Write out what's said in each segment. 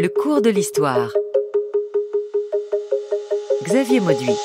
Le cours de l'histoire. Xavier Mauduit.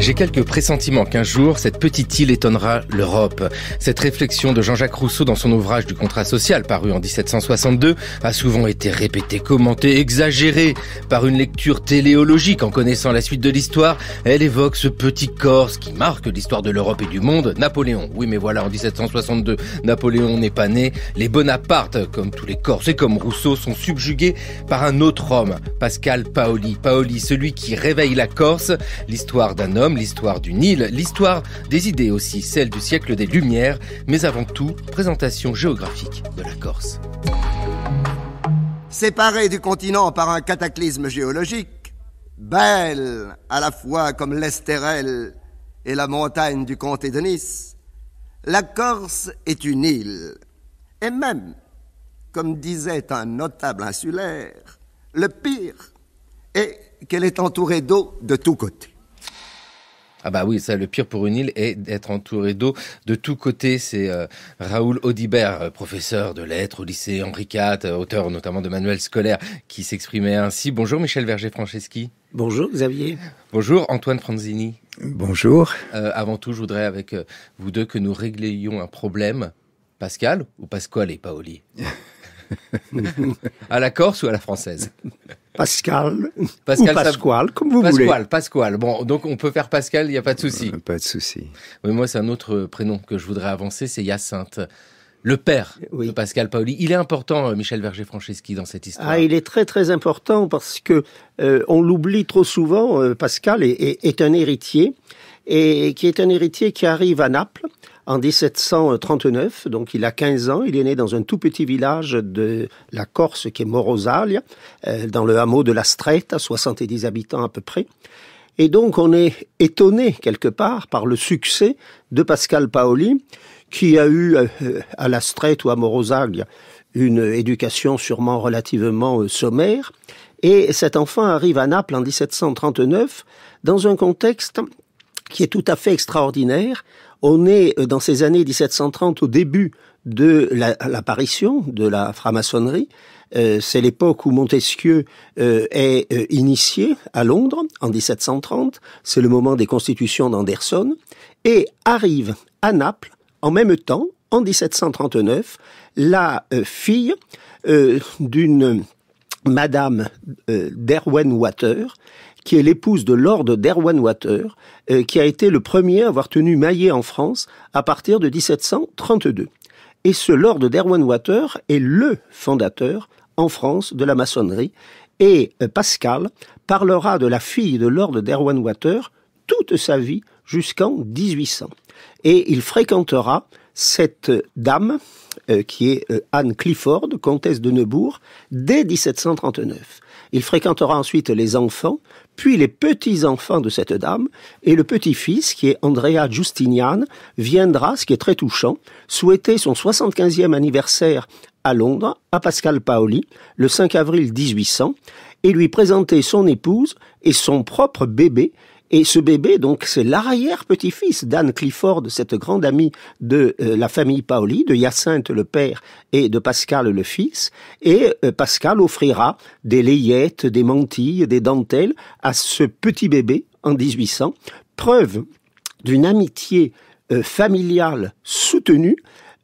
J'ai quelques pressentiments qu'un jour, cette petite île étonnera l'Europe. Cette réflexion de Jean-Jacques Rousseau dans son ouvrage du contrat social paru en 1762 a souvent été répétée, commentée, exagérée. Par une lecture téléologique en connaissant la suite de l'histoire, elle évoque ce petit Corse qui marque l'histoire de l'Europe et du monde, Napoléon. Oui, mais voilà, en 1762, Napoléon n'est pas né. Les Bonaparte, comme tous les Corses et comme Rousseau, sont subjugués par un autre homme, Pascal Paoli. Paoli, celui qui réveille la Corse, l'histoire d'un homme comme l'histoire du Nil, l'histoire des idées aussi, celle du siècle des Lumières, mais avant tout, présentation géographique de la Corse. Séparée du continent par un cataclysme géologique, belle à la fois comme l'Estérel et la montagne du comté de Nice, la Corse est une île. Et même, comme disait un notable insulaire, le pire est qu'elle est entourée d'eau de tous côtés. Ah bah oui, ça le pire pour une île est d'être entouré d'eau de tous côtés. C'est euh, Raoul Audibert, euh, professeur de lettres au lycée Henri IV, euh, auteur notamment de manuels scolaires, qui s'exprimait ainsi. Bonjour Michel Verger-Franceschi. Bonjour Xavier. Bonjour Antoine Franzini. Bonjour. avant tout, je voudrais avec vous deux que nous réglions un problème. Pascal ou Pasquale et Paoli À la Corse ou à la française Pascal, Pascal ou Pasquale, comme vous voulez. Pasquale, Pasquale. Bon, donc on peut faire Pascal, il n'y a pas de souci. Euh, pas de souci. Oui, moi, c'est un autre prénom que je voudrais avancer, c'est Hyacinthe le père euh, de Pascal Paoli. Il est important, euh, Michel Verger-Franceschi, dans cette histoire. Ah, il est très très important parce que euh, on l'oublie trop souvent. Pascal est, un héritier et qui est un héritier qui arrive à Naples en 1739, donc il a 15 ans, il est né dans un tout petit village de la Corse qui est Morosalia, dans le hameau de la Stretta, 70 habitants à peu près. Et donc on est étonné quelque part par le succès de Pascal Paoli, qui a eu euh, à la Strette ou à Morosag une éducation sûrement relativement euh, sommaire. Et cet enfant arrive à Naples en 1739 dans un contexte qui est tout à fait extraordinaire. On est euh, dans ces années 1730 au début de l'apparition de la franc-maçonnerie. c'est l'époque où Montesquieu est initié à Londres en 1730. C'est le moment des constitutions d'Anderson. Et arrive à Naples en même temps, en 1739, la euh, fille euh, d'une Madame euh, derwentwater, qui est l'épouse de Lord Derwentwater, qui a été le premier à avoir tenu maillé en France à partir de 1732. Et ce Lord Derwentwater est le fondateur en France de la maçonnerie. Et Pascal parlera de la fille de Lord Derwentwater toute sa vie jusqu'en 1800 et il fréquentera cette dame euh, qui est euh, Anne Clifford, comtesse de Neubourg, dès 1739. Il fréquentera ensuite les enfants, puis les petits-enfants de cette dame, et le petit-fils, qui est Andrea Justinian, viendra, ce qui est très touchant, souhaiter son 75e anniversaire à Londres, à Pascal Paoli, le 5 avril 1800, et lui présenter son épouse et son propre bébé, et ce bébé, donc, c'est l'arrière-petit-fils d'Anne Clifford, cette grande amie de euh, la famille Paoli, de Hyacinthe le père et de Pascal le fils. Et euh, Pascal offrira des layettes, des mantilles, des dentelles à ce petit bébé en 1800, preuve d'une amitié euh, familiale soutenue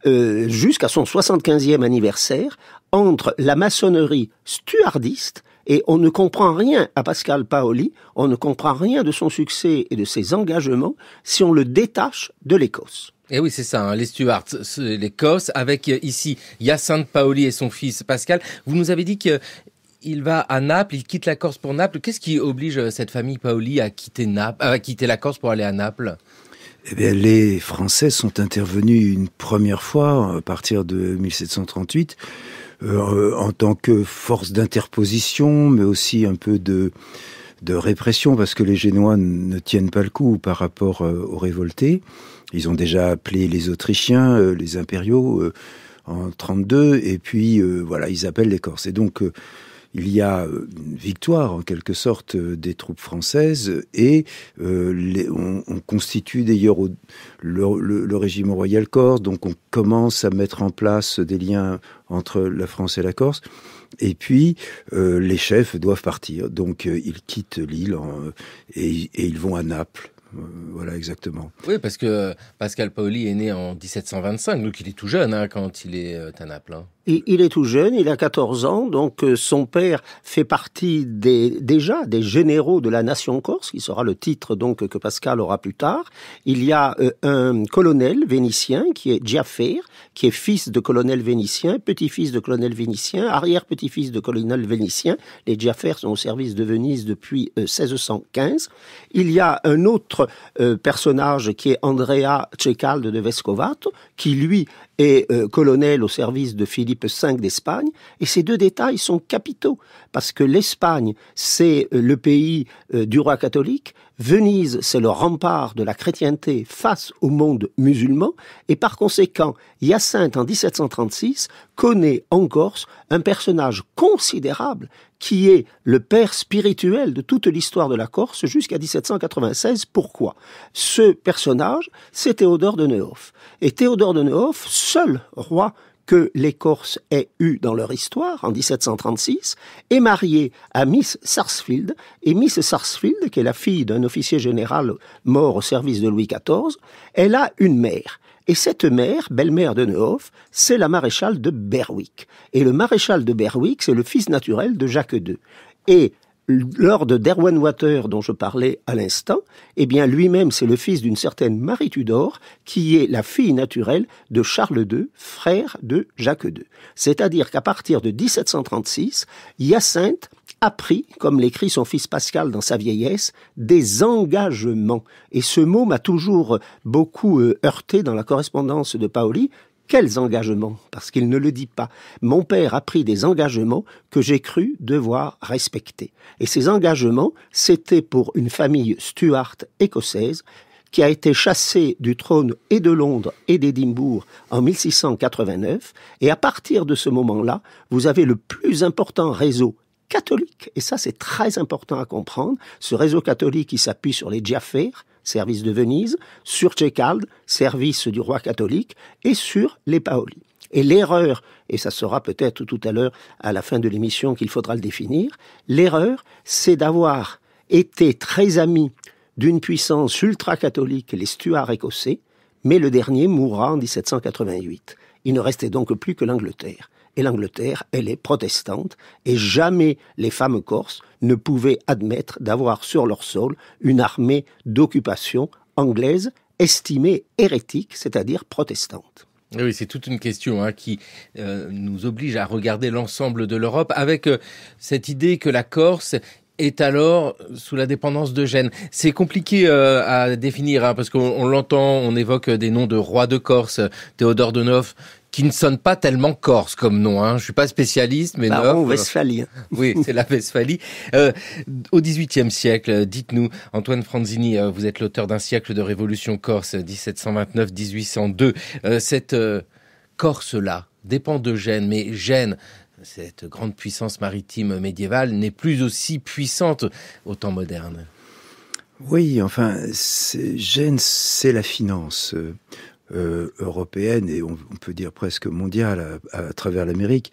jusqu'à son 75e anniversaire entre la maçonnerie stuardiste et on ne comprend rien à Pascal Paoli, on ne comprend rien de son succès et de ses engagements si on le détache de l'Écosse. Et eh oui, c'est ça, hein, les Stuarts, l'Écosse, avec euh, ici Yacinthe Paoli et son fils Pascal. Vous nous avez dit que il va à Naples, il quitte la Corse pour Naples. Qu'est-ce qui oblige euh, cette famille Paoli à quitter, Naples, euh, à quitter la Corse pour aller à Naples eh bien, les Français sont intervenus une première fois à partir de 1738 euh, en tant que force d'interposition, mais aussi un peu de, de répression, parce que les Génois ne tiennent pas le coup par rapport euh, aux révoltés. Ils ont déjà appelé les Autrichiens, euh, les impériaux en 32, et puis voilà, ils appellent les Corses. Et donc, il y a euh, une victoire en quelque sorte euh, des troupes françaises et euh, on, constitue d'ailleurs le, régime régiment Royal Corse, donc on commence à mettre en place des liens entre la France et la Corse. Et puis, les chefs doivent partir. Donc, ils quittent l'île et, ils vont à Naples. Euh, voilà, exactement. Oui, parce que euh, Pascal Paoli est né en 1725, donc il est tout jeune hein, quand il est à euh, Naples. Hein. Il, est tout jeune, il a 14 ans, donc son père fait partie des, déjà des généraux de la nation corse, qui sera le titre donc que Pascal aura plus tard. Il y a un colonel vénitien qui est Giaffer, qui est fils de colonel vénitien, petit-fils de colonel vénitien, arrière-petit-fils de colonel vénitien. Les Giaffer sont au service de Venise depuis 1615. Il y a un autre euh, personnage qui est Andrea Checalde de Vescovato, qui lui est euh, colonel au service de Philippe V d'Espagne. Et ces deux détails sont capitaux, parce que l'Espagne, c'est euh, le pays du roi catholique, Venise, c'est le rempart de la chrétienté face au monde musulman, et par conséquent, Hyacinthe, en 1736, connaît en Corse un personnage considérable qui est le père spirituel de toute l'histoire de la Corse jusqu'à 1796. Pourquoi Ce personnage, c'est Théodore de Neuf. Et Théodore de Neuf, seul roi que les Corses aient eu dans leur histoire en 1736, est mariée à Miss Sarsfield, et Miss Sarsfield, qui est la fille d'un officier général mort au service de Louis XIV, elle a une mère. Et cette mère, belle-mère de Neuf, c'est la maréchale de Berwick. Et le maréchal de Berwick, c'est le fils naturel de Jacques II. Et lors de Water dont je parlais à l'instant, eh bien lui-même c'est le fils d'une certaine Marie Tudor qui est la fille naturelle de Charles II, frère de Jacques II. C'est-à-dire qu'à partir de 1736, Hyacinthe pris, comme l'écrit son fils Pascal dans sa vieillesse, des engagements. Et ce mot m'a toujours beaucoup euh, heurté dans la correspondance de Paoli, quels engagements Parce qu'il ne le dit pas. Mon père a pris des engagements que j'ai cru devoir respecter. Et ces engagements, c'était pour une famille Stuart écossaise qui a été chassée du trône et de Londres et d'Édimbourg en 1689. Et à partir de ce moment-là, vous avez le plus important réseau catholique, et ça c'est très important à comprendre, ce réseau catholique qui s'appuie sur les Jaffers, service de Venise, sur Chekald, service du roi catholique, et sur les Paoli. Et l'erreur, et ça sera peut-être tout à l'heure à la fin de l'émission qu'il faudra le définir, l'erreur, c'est d'avoir été très ami d'une puissance ultra-catholique, les Stuarts écossais, mais le dernier mourra en 1788. Il ne restait donc plus que l'Angleterre et l'Angleterre, elle est protestante, et jamais les femmes corses ne pouvaient admettre d'avoir sur leur sol une armée d'occupation anglaise estimée hérétique, c'est-à-dire protestante. Oui, c'est toute une question hein, qui euh, nous oblige à regarder l'ensemble de l'Europe avec euh, cette idée que la Corse est alors sous la dépendance de Gênes. C'est compliqué euh, à définir, hein, parce qu'on l'entend, on évoque des noms de rois de Corse, Théodore de Neuf, qui ne sonnent pas tellement corse comme nom. Hein. Je suis pas spécialiste, mais Baron euh, Westphalie. oui, c'est la Westphalie. Euh, au XVIIIe siècle, dites-nous, Antoine Franzini, vous êtes l'auteur d'un siècle de révolution corse, 1729-1802. cette Corse-là dépend de Gênes, mais Gênes, cette grande puissance maritime médiévale n'est plus aussi puissante au temps moderne. Oui, enfin, Gênes, c'est la finance euh, euh, européenne et on, peut dire presque mondiale à, travers l'Amérique.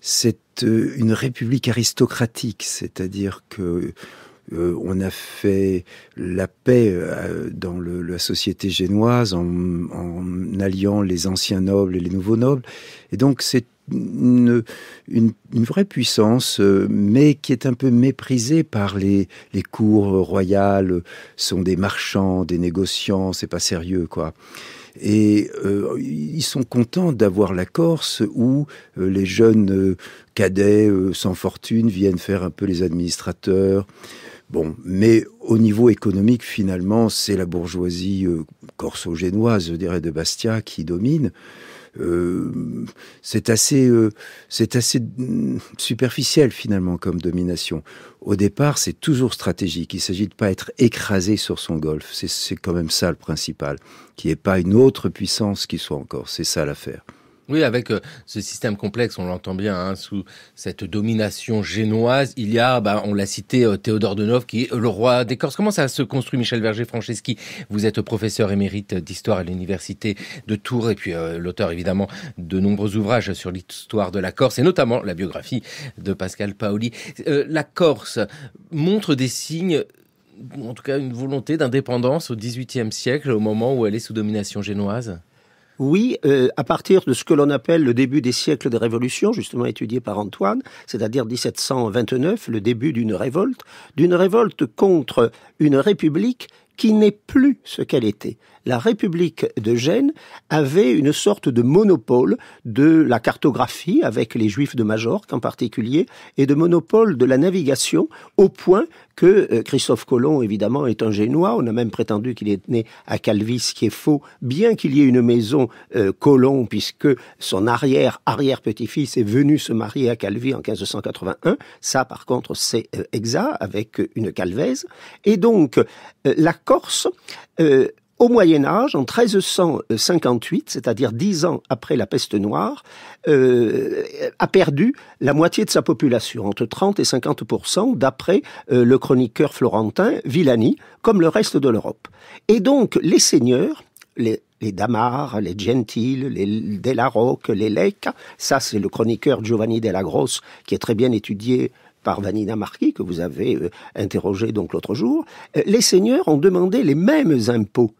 C'est euh, une république aristocratique, c'est-à-dire que on a fait la paix dans la société génoise en, en, alliant les anciens nobles et les nouveaux nobles. Et donc c'est une, vraie puissance, euh, mais qui est un peu méprisée par les, cours royales. sont des marchands, des négociants, c'est pas sérieux, quoi. Et euh, ils sont contents d'avoir la Corse où euh, les jeunes cadets sans fortune viennent faire un peu les administrateurs. Bon, mais au niveau économique, finalement, c'est la bourgeoisie corso-génoise, je dirais, de Bastia qui domine. Euh, c'est assez, euh, c'est assez superficiel finalement comme domination. Au départ, c'est toujours stratégique. Il s'agit de pas être écrasé sur son golf. C'est quand même ça le principal, qui est pas une autre puissance qui soit encore. C'est ça l'affaire. Oui, avec euh, ce système complexe, on l'entend bien, hein, sous cette domination génoise, il y a, bah, on l'a cité, euh, Théodore de Deneuve, qui est le roi des Corses. Comment ça se construit, Michel Verger-Franceschi Vous êtes professeur émérite d'histoire à l'université de Tours, et puis euh, l'auteur, évidemment, de nombreux ouvrages sur l'histoire de la Corse, et notamment la biographie de Pascal Paoli. la Corse montre des signes en tout cas une volonté d'indépendance au XVIIIe siècle, au moment où elle est sous domination génoise oui, euh, à partir de ce que l'on appelle le début des siècles de révolution, justement étudié par Antoine, c'est-à-dire 1729, le début d'une révolte, d'une révolte contre une république qui n'est plus ce qu'elle était la République de Gênes avait une sorte de monopole de la cartographie, avec les Juifs de Majorque en particulier, et de monopole de la navigation, au point que euh, Christophe Colomb, évidemment, est un Génois. On a même prétendu qu'il est né à Calvi, ce qui est faux, bien qu'il y ait une maison euh, Colomb, puisque son arrière-arrière-petit-fils est venu se marier à Calvi en 1581. Ça, par contre, c'est Hexa, euh, exact, avec une calvaise. Et donc, la Corse au Moyen Âge, en 1358, c'est-à-dire dix ans après la peste noire, euh, a perdu la moitié de sa population, entre 30 et 50 d'après euh, le chroniqueur florentin Villani, comme le reste de l'Europe. Et donc les seigneurs, les, Damars, les Gentiles, les Della Roque, les Lecca, ça c'est le chroniqueur Giovanni Della Grosse qui est très bien étudié par Vanina Marquis, que vous avez euh, interrogé donc l'autre jour, les seigneurs ont demandé les mêmes impôts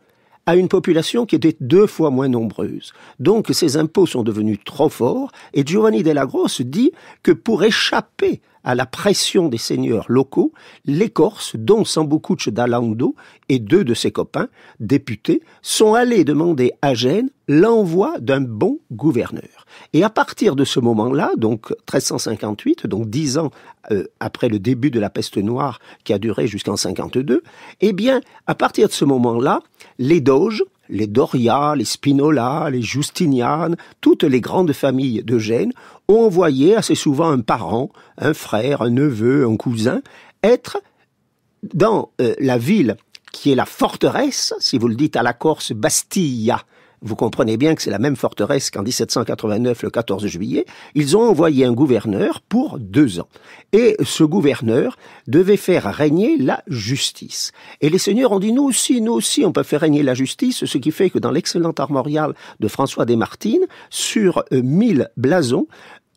à une population qui était deux fois moins nombreuse. Donc ces impôts sont devenus trop forts et Giovanni della Grosse dit que pour échapper à la pression des seigneurs locaux, les Corses, dont Sambucuccio d'Alando et deux de ses copains, députés, sont allés demander à Gênes l'envoi d'un bon gouverneur. Et à partir de ce moment-là, donc 1358, donc dix ans euh, après le début de la peste noire qui a duré jusqu'en 52, eh bien, à partir de ce moment-là, les doges, les Doria, les Spinola, les Justinianes, toutes les grandes familles de Gênes ont envoyé assez souvent un parent, un frère, un neveu, un cousin être dans euh, la ville qui est la forteresse, si vous le dites à la Corse, Bastilla, vous comprenez bien que c'est la même forteresse qu'en 1789, le 14 juillet. Ils ont envoyé un gouverneur pour deux ans. Et ce gouverneur devait faire régner la justice. Et les seigneurs ont dit, nous aussi, nous aussi, on peut faire régner la justice, ce qui fait que dans l'excellent armorial de François Desmartines, sur euh, mille blasons,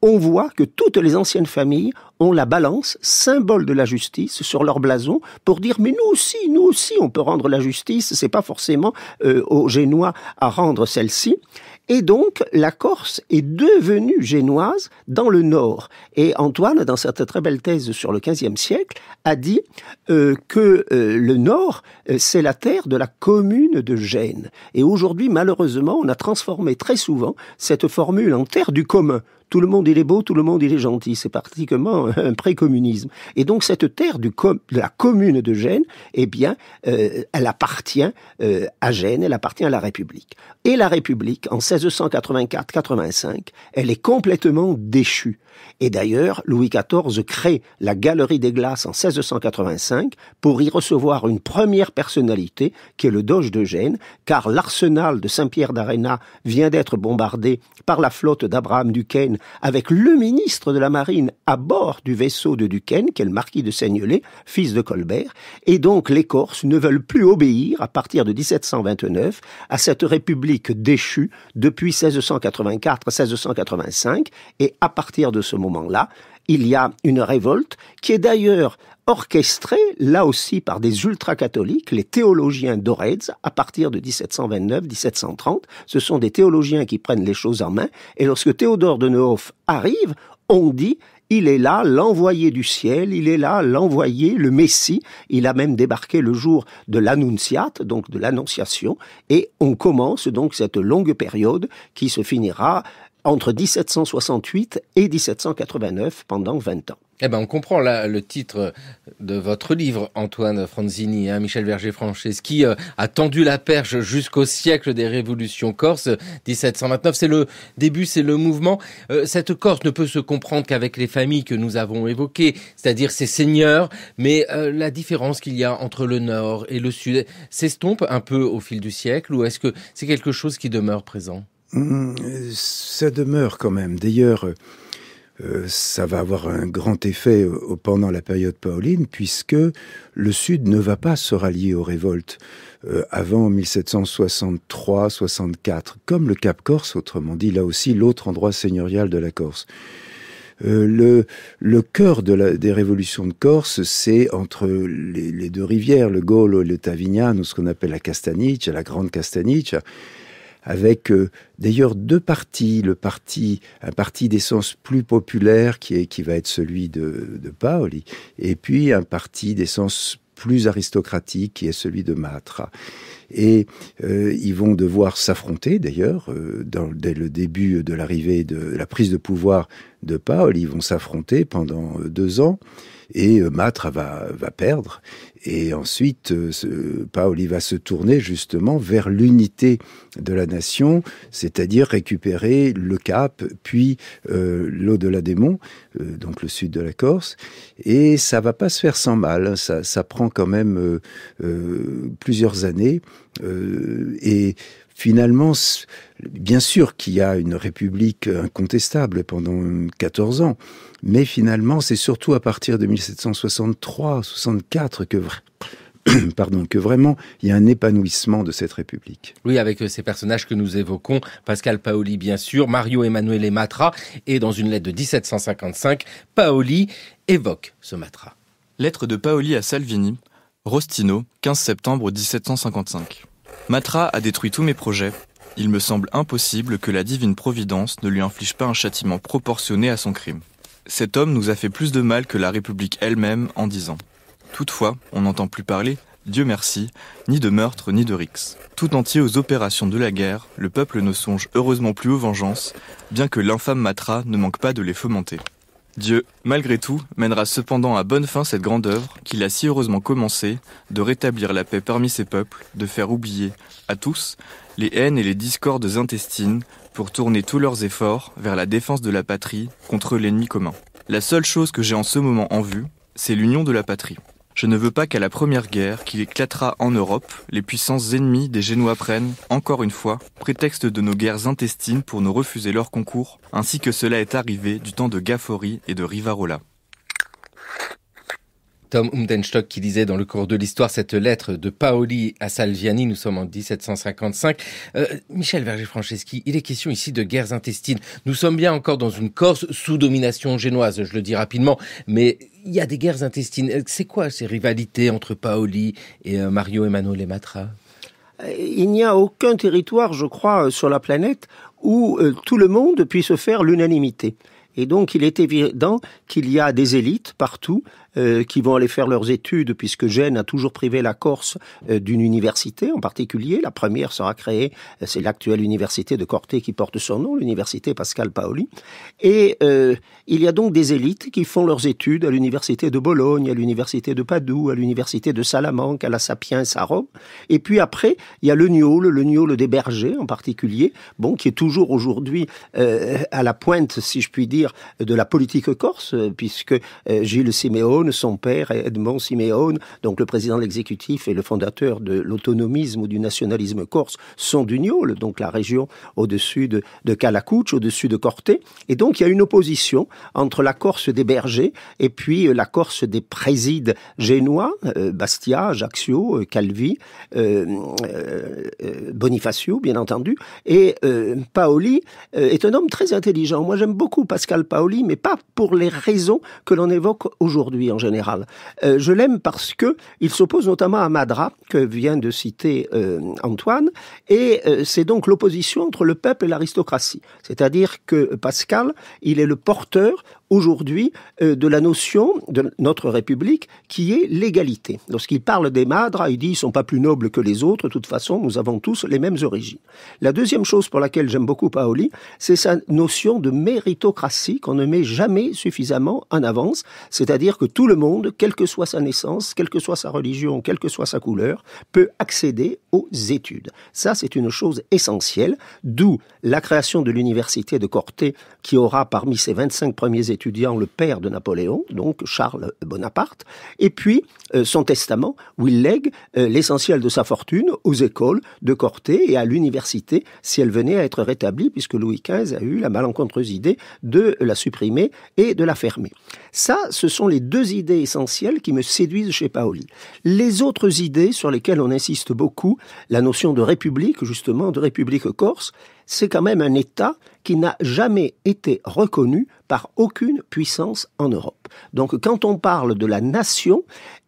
on voit que toutes les anciennes familles ont la balance, symbole de la justice, sur leur blason, pour dire mais nous aussi, nous aussi, on peut rendre la justice. C'est pas forcément euh, aux Génois à rendre celle-ci. Et donc, la Corse est devenue génoise dans le Nord. Et Antoine, dans cette très belle thèse sur le XVe siècle, a dit euh, que euh, le Nord, euh, c'est la terre de la commune de Gênes. Et aujourd'hui, malheureusement, on a transformé très souvent cette formule en terre du commun tout le monde il est beau, tout le monde il est gentil. C'est pratiquement un pré-communisme. Et donc cette terre du de la commune de Gênes, eh bien, elle appartient à Gênes, elle appartient à la République. Et la République, en 1684-85, elle est complètement déchue. Et d'ailleurs, Louis XIV crée la Galerie des Glaces en 1685 pour y recevoir une première personnalité qui est le doge de Gênes, car l'arsenal de Saint-Pierre d'Arena vient d'être bombardé par la flotte d'Abraham Duquesne avec le ministre de la Marine à bord du vaisseau de Duquesne, qui est le marquis de Seignelay, fils de Colbert, et donc les Corses ne veulent plus obéir à partir de 1729 à cette république déchue de depuis 1684-1685, et à partir de ce moment-là, il y a une révolte qui est d'ailleurs orchestrée, là aussi, par des ultra-catholiques, les théologiens d'Orez, à partir de 1729-1730. Ce sont des théologiens qui prennent les choses en main, et lorsque Théodore de Neuf arrive, on dit il est là, l'envoyé du ciel, il est là, l'envoyé, le Messie. Il a même débarqué le jour de l'Annunciate, donc de l'Annonciation, et on commence donc cette longue période qui se finira entre 1768 et 1789 pendant 20 ans. Eh ben, on comprend là le titre de votre livre, Antoine Franzini, hein, Michel Verger-Franceschi, euh, qui a tendu la perche jusqu'au siècle des révolutions corses, 1729. C'est le début, c'est le mouvement. Euh, cette Corse ne peut se comprendre qu'avec les familles que nous avons évoquées, c'est-à-dire ces seigneurs, mais euh, la différence qu'il y a entre le nord et le sud s'estompe un peu au fil du siècle, ou est-ce que c'est quelque chose qui demeure présent ça demeure quand même. D'ailleurs, euh, ça va avoir un grand effet euh, pendant la période paoline, puisque le Sud ne va pas se rallier aux révoltes euh, avant 1763-64, comme le Cap Corse, autrement dit, là aussi l'autre endroit seigneurial de la Corse. le, cœur de des révolutions de Corse, c'est entre les, deux rivières, le Golo et le ou ce qu'on appelle la Castaniche, la Grande Castaniche, avec euh, d'ailleurs deux partis. Le parti, un parti d'essence plus populaire qui, va être celui de, Paoli, et puis un parti d'essence plus aristocratique qui est celui de Matra. Et euh, ils vont devoir s'affronter d'ailleurs euh, dès le début de l'arrivée de la prise de pouvoir de Paoli. Ils vont s'affronter pendant deux ans et euh, Matra va, perdre. Et ensuite, euh, Paoli va se tourner justement vers l'unité de la nation, c'est-à-dire récupérer le Cap, puis euh, l'au-delà des monts, euh, donc le sud de la Corse. Et ça va pas se faire sans mal. Hein. Ça, prend quand même plusieurs années. et finalement, bien sûr qu'il y a une république incontestable pendant 14 ans, mais finalement, c'est surtout à partir de 1763-64 que vraiment il y a un épanouissement de cette République. Oui, avec euh, ces personnages que nous évoquons, Pascal Paoli bien sûr, Mario Emanuele Matra, et dans une lettre de 1755, Paoli évoque ce Matra. Lettre de Paoli à Salvini, Rostino, 15 septembre 1755. Matra a détruit tous mes projets. Il me semble impossible que la divine providence ne lui inflige pas un châtiment proportionné à son crime. Cet homme nous a fait plus de mal que la République elle-même en dix ans. Toutefois, on n'entend plus parler, Dieu merci, ni de meurtre ni de rix. Tout entier aux opérations de la guerre, le peuple ne songe heureusement plus aux vengeances, bien que l'infâme Matra ne manque pas de les fomenter. Dieu, malgré tout, mènera cependant à bonne fin cette grande œuvre qu'il a si heureusement commencée de rétablir la paix parmi ses peuples, de faire oublier, à tous, les haines et les discordes intestines, pour tourner tous leurs efforts vers la défense de la patrie contre l'ennemi commun. La seule chose que j'ai en ce moment en vue, c'est l'union de la patrie. Je ne veux pas qu'à la première guerre qui éclatera en Europe, les puissances ennemies des Génois prennent, encore une fois, prétexte de nos guerres intestines pour nous refuser leur concours, ainsi que cela est arrivé du temps de Gaffori et de Rivarola. Tom Umdenstock qui disait dans le cours de l'histoire cette lettre de Paoli à Salviani, nous sommes en 1755. Euh, Michel Verger-Franceschi, il est question ici de guerres intestines. Nous sommes bien encore dans une Corse sous domination génoise, je le dis rapidement, mais il y a des guerres intestines. Euh, c'est quoi ces rivalités entre Paoli et euh, Mario Emanuele Matra il n'y a aucun territoire, je crois, sur la planète où tout le monde puisse faire l'unanimité. Et donc, il est évident qu'il y a des élites partout euh, qui vont aller faire leurs études, puisque Gênes a toujours privé la Corse euh, d'une université en particulier. La première sera créée, euh, c'est l'actuelle université de Corté qui porte son nom, l'université Pascal Paoli. Et il y a donc des élites qui font leurs études à l'université de Bologne, à l'université de Padoue, à l'université de Salamanque, à la Sapiens, à Rome. Et puis après, il y a le Niol, le Niol des bergers en particulier, bon, qui est toujours aujourd'hui à la pointe, si je puis dire, de la politique corse, puisque Gilles Siméon son père, Edmond Simeone, donc le président de l'exécutif et le fondateur de l'autonomisme ou du nationalisme corse, sont du Niol, donc la région au-dessus de, de Calacouche, au-dessus de Corté. Et donc il y a une opposition entre la Corse des bergers et puis euh, la Corse des présides génois, euh, Bastia, Ajaccio, euh, Calvi, Bonifacio, bien entendu. Et Paoli est un homme très intelligent. Moi j'aime beaucoup Pascal Paoli, mais pas pour les raisons que l'on évoque aujourd'hui général. Euh, je l'aime parce que il s'oppose notamment à Madra, que vient de citer euh, Antoine, et euh, c'est donc l'opposition entre le peuple et l'aristocratie. C'est-à-dire que Pascal, il est le porteur aujourd'hui euh, de la notion de notre République qui est l'égalité. Lorsqu'il parle des Madras, il dit ils sont pas plus nobles que les autres, de toute façon nous avons tous les mêmes origines. La deuxième chose pour laquelle j'aime beaucoup Paoli, c'est sa notion de méritocratie qu'on ne met jamais suffisamment en avance, c'est-à-dire que tout le monde, quelle que soit sa naissance, quelle que soit sa religion, quelle que soit sa couleur, peut accéder aux études. Ça, c'est une chose essentielle, d'où la création de l'université de Corté qui aura parmi ses 25 premiers étudiant le père de Napoléon, donc Charles Bonaparte, et puis euh, son testament où il lègue euh, l'essentiel de sa fortune aux écoles de Corté et à l'université si elle venait à être rétablie, puisque Louis XV a eu la malencontreuse idée de la supprimer et de la fermer. Ça, ce sont les deux idées essentielles qui me séduisent chez Paoli. Les autres idées sur lesquelles on insiste beaucoup, la notion de république, justement, de république corse, c'est quand même un État qui n'a jamais été reconnu par aucune puissance en Europe. Donc quand on parle de la nation,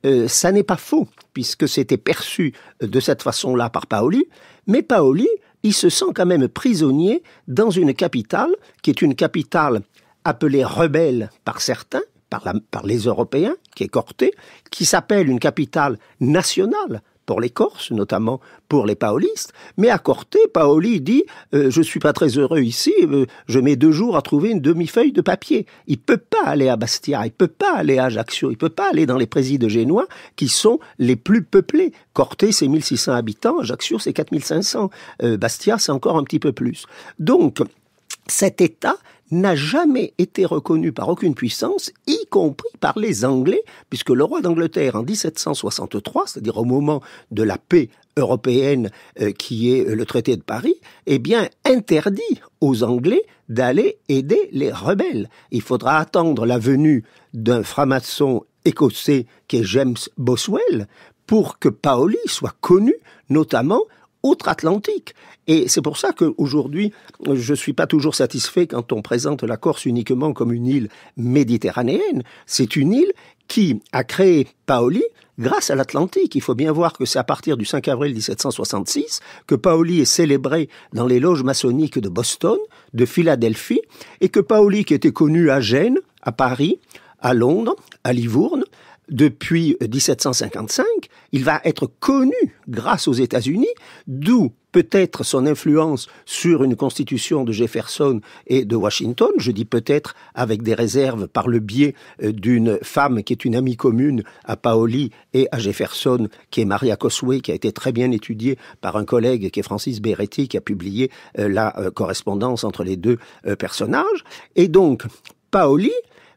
euh, ça n'est pas faux, puisque c'était perçu euh, de cette façon-là par Paoli, mais Paoli, il se sent quand même prisonnier dans une capitale qui est une capitale appelée rebelle par certains, par, par les Européens, qui est Corté, qui s'appelle une capitale nationale pour les Corses, notamment pour les paolistes. Mais à Corté, Paoli dit euh, Je ne suis pas très heureux ici, euh, je mets deux jours à trouver une demi-feuille de papier. Il peut pas aller à Bastia, il peut pas aller à Ajaccio, il peut pas aller dans les présides génois qui sont les plus peuplés. Corté, c'est 1600 habitants, Ajaccio, c'est 4500. Euh, Bastia, c'est encore un petit peu plus. Donc, cet État n'a jamais été reconnu par aucune puissance, y compris par les Anglais, puisque le roi d'Angleterre en 1763, c'est-à-dire au moment de la paix européenne euh, qui est le traité de Paris, eh bien interdit aux Anglais d'aller aider les rebelles. Il faudra attendre la venue d'un franc-maçon écossais qui est James Boswell pour que Paoli soit connu, notamment outre-Atlantique. Et c'est pour ça qu'aujourd'hui, je ne suis pas toujours satisfait quand on présente la Corse uniquement comme une île méditerranéenne. C'est une île qui a créé Paoli grâce à l'Atlantique. Il faut bien voir que c'est à partir du 5 avril 1766 que Paoli est célébré dans les loges maçonniques de Boston, de Philadelphie, et que Paoli, qui était connu à Gênes, à Paris, à Londres, à Livourne, depuis 1755, il va être connu grâce aux États-Unis, d'où peut-être son influence sur une constitution de Jefferson et de Washington, je dis peut-être avec des réserves par le biais euh, d'une femme qui est une amie commune à Paoli et à Jefferson, qui est Maria Cosway, qui a été très bien étudiée par un collègue qui est Francis Beretti, qui a publié euh, la euh, correspondance entre les deux personnages. Et donc, Paoli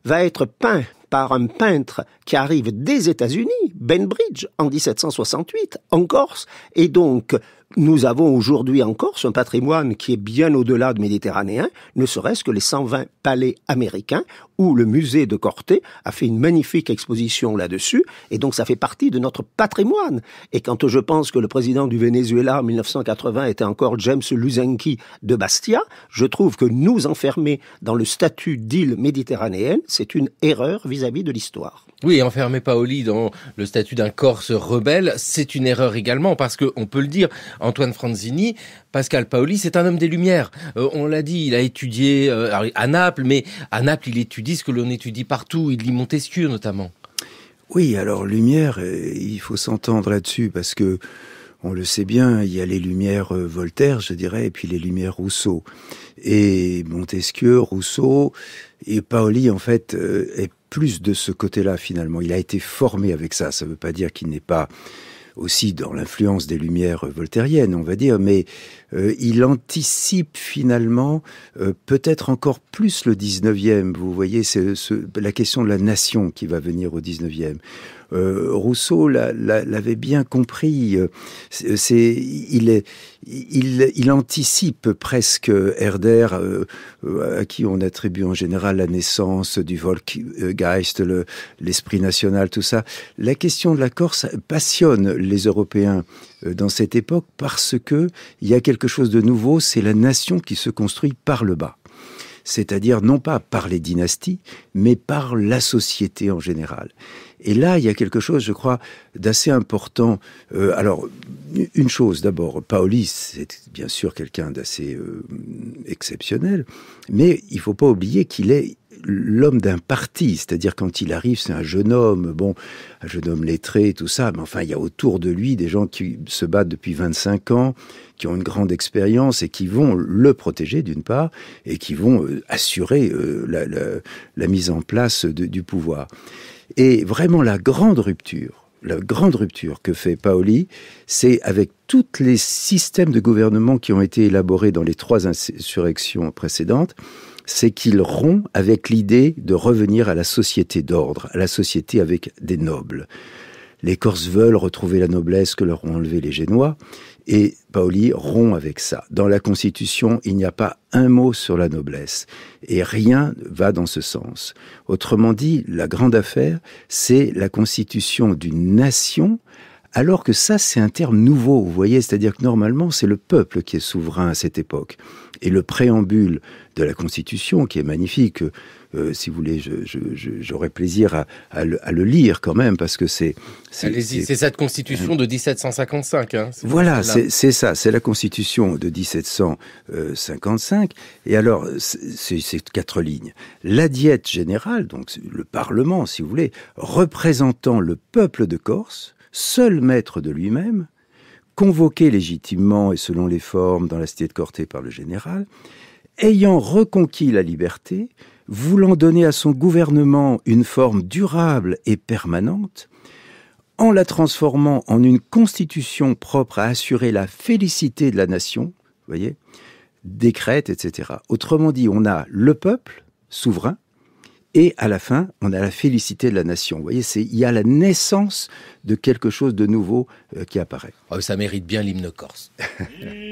va être peint par un peintre qui arrive des États-Unis, Ben Bridge, en 1768, en Corse, et donc nous avons aujourd'hui en Corse un patrimoine qui est bien au-delà de méditerranéen, ne serait-ce que les 120 palais américains, où le musée de Corté a fait une magnifique exposition là-dessus, et donc ça fait partie de notre patrimoine. Et quand je pense que le président du Venezuela en 1980 était encore James Luzenki de Bastia, je trouve que nous enfermer dans le statut d'île méditerranéenne, c'est une erreur vis-à-vis de l'histoire. Oui, enfermer Paoli dans le statut d'un Corse rebelle, c'est une erreur également, parce qu'on peut le dire, Antoine Franzini, Pascal Paoli, c'est un homme des Lumières. Euh, on l'a dit, il a étudié euh, à Naples, mais à Naples, il étudie ce que l'on étudie partout. Il lit Montesquieu notamment. Oui, alors Lumière, euh, il faut s'entendre là-dessus parce que on le sait bien, il y a les lumières Voltaire, je dirais, et puis les lumières Rousseau. Et Montesquieu, Rousseau et Paoli, en fait, est plus de ce côté-là finalement. Il a été formé avec ça. Ça ne veut pas dire qu'il n'est pas aussi dans l'influence des lumières voltairiennes, on va dire, mais euh, il anticipe finalement euh, peut-être encore plus le 19e. Vous voyez, c'est la question de la nation qui va venir au 19e. Euh, Rousseau l'avait bien compris. Euh, il, anticipe presque Herder, euh, à qui on attribue en général la naissance du Volkgeist, l'esprit national, tout ça. La question de la Corse passionne les Européens dans cette époque parce que il y a quelque chose de nouveau, c'est la nation qui se construit par le bas. C'est-à-dire non pas par les dynasties, mais par la société en général. Et là, il y a quelque chose, je crois, d'assez important. Euh, alors, une chose d'abord, Paoli, c'est bien sûr quelqu'un d'assez euh, exceptionnel, mais il faut pas oublier qu'il est l'homme d'un parti, c'est-à-dire quand il arrive, c'est un jeune homme, bon, un jeune homme lettré, tout ça, mais enfin, il y a autour de lui des gens qui se battent depuis 25 ans, qui ont une grande expérience et qui vont le protéger d'une part, et qui vont euh, assurer la, mise en place du pouvoir. Et vraiment, la grande rupture, la grande rupture que fait Paoli, c'est avec tous les systèmes de gouvernement qui ont été élaborés dans les trois insurrections précédentes, c'est qu'il rompt avec l'idée de revenir à la société d'ordre, à la société avec des nobles. Les Corses veulent retrouver la noblesse que leur ont enlevée les Génois. Et Paoli rompt avec ça. Dans la Constitution, il n'y a pas un mot sur la noblesse. Et rien va dans ce sens. Autrement dit, la grande affaire, c'est la constitution d'une nation alors que ça, c'est un terme nouveau, vous voyez, c'est-à-dire que normalement, c'est le peuple qui est souverain à cette époque. Et le préambule de la Constitution, qui est magnifique, euh, si vous voulez, j'aurais plaisir à, le, lire quand même, parce que c'est... c'est cette Constitution de 1755. Hein, voilà, c'est ça, c'est la Constitution de 1755. Et alors, c'est quatre lignes. La diète générale, donc le Parlement, si vous voulez, représentant le peuple de Corse, seul maître de lui-même, convoqué légitimement et selon les formes dans la cité de Corté par le général, ayant reconquis la liberté, voulant donner à son gouvernement une forme durable et permanente, en la transformant en une constitution propre à assurer la félicité de la nation, voyez, décrète, etc. Autrement dit, on a le peuple souverain, et à la fin, on a la félicité de la nation. Vous voyez, il y a la naissance de quelque chose de nouveau euh, qui apparaît. Oh, ça mérite bien l'hymne corse.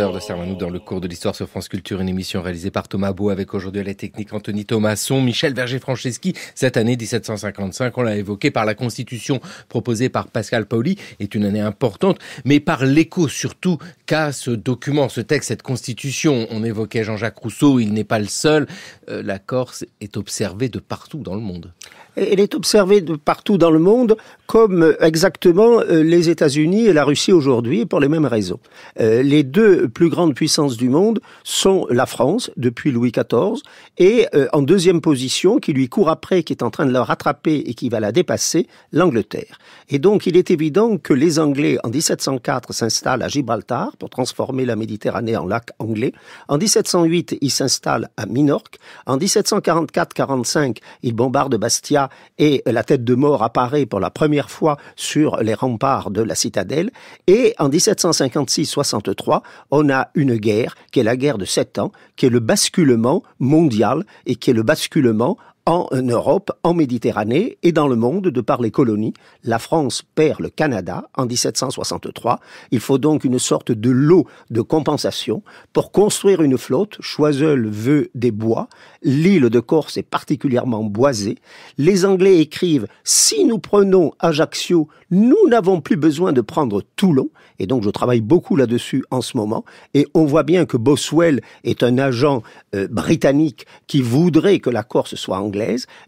de Servanou dans le cours de l'histoire sur France Culture, une émission réalisée par Thomas Beau avec aujourd'hui la technique Anthony Thomasson, Michel Verger franceschi Cette année 1755, on l'a évoqué par la Constitution proposée par Pascal Pauli, est une année importante, mais par l'écho surtout qu'a ce document, ce texte, cette Constitution. On évoquait Jean-Jacques Rousseau, il n'est pas le seul. Euh, la Corse est observée de partout dans le monde elle est observée de partout dans le monde comme euh, exactement euh, les États-Unis et la Russie aujourd'hui pour les mêmes raisons. Euh, les deux plus grandes puissances du monde sont la France depuis Louis XIV et en deuxième position qui lui court après, qui est en train de la rattraper et qui va la dépasser, l'Angleterre. Et donc il est évident que les Anglais en 1704 s'installent à Gibraltar pour transformer la Méditerranée en lac anglais. En 1708, ils s'installent à Minorque. En 1744-45, ils bombardent Bastia et la tête de mort apparaît pour la première fois sur les remparts de la citadelle. Et en 1756-63, on a une guerre qui est la guerre de sept ans, qui est le basculement mondial et qui est le basculement en euh, Europe, en Méditerranée et dans le monde de par les colonies. La France perd le Canada en 1763. Il faut donc une sorte de lot de compensation pour construire une flotte. Choiseul veut des bois. L'île de Corse est particulièrement boisée. Les Anglais écrivent si nous prenons Ajaccio, nous n'avons plus besoin de prendre Toulon. Et donc je travaille beaucoup là-dessus en ce moment. Et on voit bien que Boswell est un agent euh, britannique qui voudrait que la Corse soit en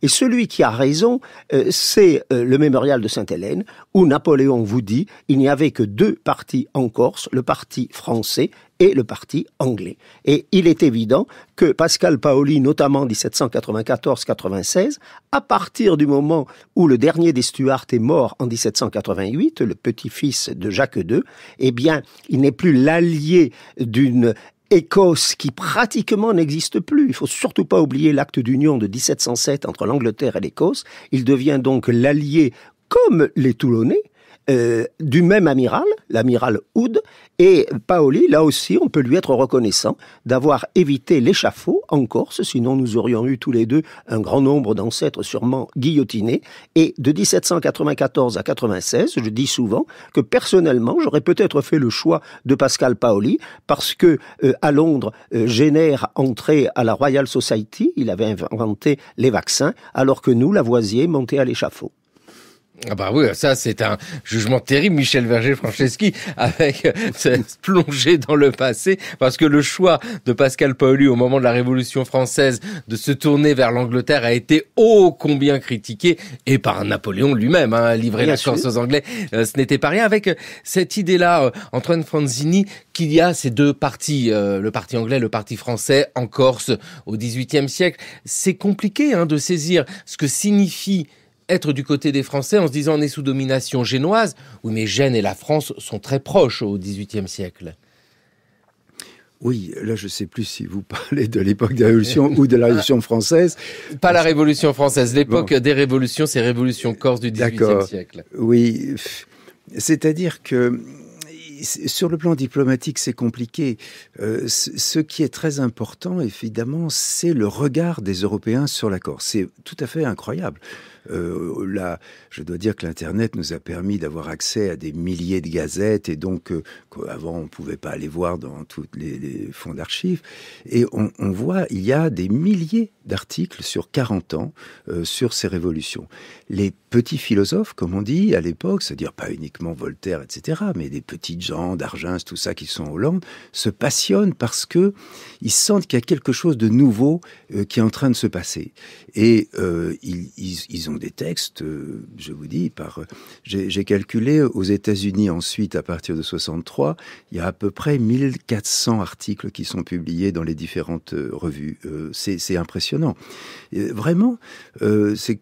et celui qui a raison, euh, c'est euh, le mémorial de Sainte-Hélène, où Napoléon vous dit il n'y avait que deux partis en Corse, le parti français et le parti anglais. Et il est évident que Pascal Paoli, notamment 1794-96, à partir du moment où le dernier des Stuarts est mort en 1788, le petit-fils de Jacques II, eh bien, il n'est plus l'allié d'une Écosse qui pratiquement n'existe plus. Il faut surtout pas oublier l'acte d'union de 1707 entre l'Angleterre et l'Écosse. Il devient donc l'allié, comme les Toulonnais, euh, du même amiral, l'amiral Hood, et Paoli, là aussi, on peut lui être reconnaissant d'avoir évité l'échafaud en Corse, sinon nous aurions eu tous les deux un grand nombre d'ancêtres sûrement guillotinés, et de 1794 à 96, je dis souvent que personnellement, j'aurais peut-être fait le choix de Pascal Paoli, parce que euh, à Londres, euh, Jenner Génère entrait à la Royal Society, il avait inventé les vaccins, alors que nous, Lavoisier, montait à l'échafaud. Ah bah oui, ça c'est un jugement terrible, Michel Verger-Franceschi, avec cette euh, plongée dans le passé, parce que le choix de Pascal Paoli au moment de la Révolution française de se tourner vers l'Angleterre a été ô combien critiqué, et par Napoléon lui-même, hein, livrer la Corse aux Anglais, euh, ce n'était pas rien. Avec euh, cette idée-là, Antoine Franzini, qu'il y a ces deux partis, le parti anglais, le parti français, en Corse au XVIIIe siècle, c'est compliqué hein, de saisir ce que signifie être du côté des Français en se disant on est sous domination génoise. Oui, mais Gênes et la France sont très proches au XVIIIe siècle. Oui, là je ne sais plus si vous parlez de l'époque de la Révolution ou de la Révolution française. Pas la Révolution française, l'époque des révolutions, c'est révolution corse du XVIIIe siècle. Oui, c'est-à-dire que sur le plan diplomatique, c'est compliqué. Euh, ce qui est très important, évidemment, c'est le regard des Européens sur la Corse. C'est tout à fait incroyable. Euh, là, je dois dire que l'Internet nous a permis d'avoir accès à des milliers de gazettes et donc euh, avant on pouvait pas aller voir dans tous les, fonds d'archives. Et on, voit, il y a des milliers d'articles sur 40 ans euh, sur ces révolutions. Les petits philosophes, comme on dit à l'époque, c'est-à-dire pas uniquement Voltaire, etc., mais des petites gens d'Argens, tout ça qui sont en Hollande, se passionnent parce que ils sentent qu'il y a quelque chose de nouveau qui est en train de se passer. Et euh, ils, ont des textes, euh, je vous dis, par. J'ai calculé aux États-Unis ensuite, à partir de 63, il y a à peu près 1400 articles qui sont publiés dans les différentes euh, revues. c'est impressionnant. vraiment, c'est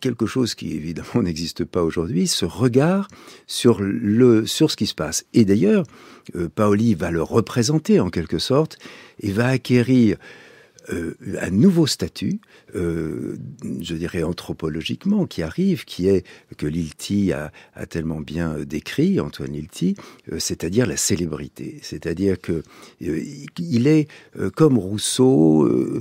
quelque chose qui évidemment n'existe pas aujourd'hui, ce regard sur, le, sur ce qui se passe. Et d'ailleurs, Paoli va le représenter en quelque sorte et va acquérir euh, un nouveau statut, euh, je dirais anthropologiquement, qui arrive, qui est que Lilti a, tellement bien euh, décrit, Antoine Lilti, c'est-à-dire la célébrité. C'est-à-dire que il est comme Rousseau,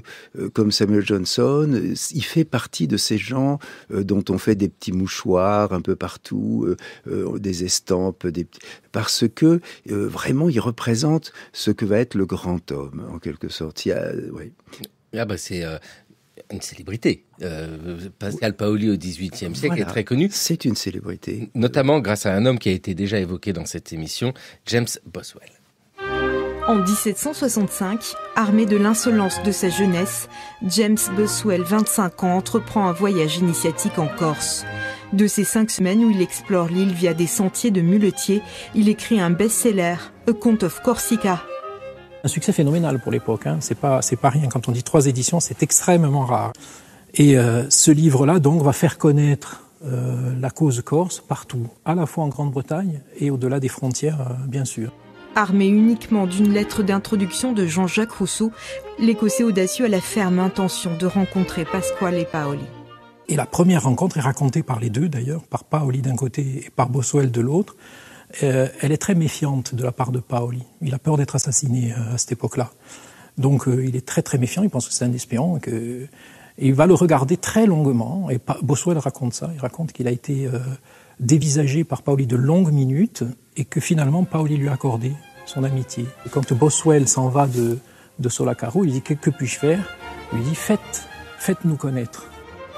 comme Samuel Johnson, il fait partie de ces gens dont on fait des petits mouchoirs un peu partout, des estampes, des, parce que euh, vraiment il représente ce que va être le grand homme en quelque sorte. Euh, ah, bah, c'est euh, une célébrité. Pascal Paoli au XVIIIe siècle est très connu. C'est une célébrité. Notamment grâce à un homme qui a été déjà évoqué dans cette émission, James Boswell. En 1765, armé de l'insolence de sa jeunesse, James Boswell, 25 ans, entreprend un voyage initiatique en Corse. De ces cinq semaines où il explore l'île via des sentiers de muletiers, il écrit un best-seller, A Count of Corsica. Un succès phénoménal pour l'époque, hein. c'est pas, pas rien. Quand on dit trois éditions, c'est extrêmement rare. Et euh, ce livre-là, donc, va faire connaître euh, la cause corse partout, à la fois en Grande-Bretagne et au-delà des frontières, euh, bien sûr. Armé uniquement d'une lettre d'introduction de Jean-Jacques Rousseau, l'Écossais audacieux a la ferme intention de rencontrer Pasquale et Paoli. Et la première rencontre est racontée par les deux, d'ailleurs, par Paoli d'un côté et par Boswell de l'autre. Euh, elle est très méfiante de la part de Paoli. Il a peur d'être assassiné euh, à cette époque-là. Donc euh, il est très très méfiant, il pense que c'est un espion. Que... Et il va le regarder très longuement. Et Boswell raconte ça. Il raconte qu'il a été euh, dévisagé par Paoli de longues minutes et que finalement Paoli lui a accordé son amitié. Et quand Boswell s'en va de, de Solacaro, il dit Que, que puis-je faire Il lui dit Faites, faites-nous connaître.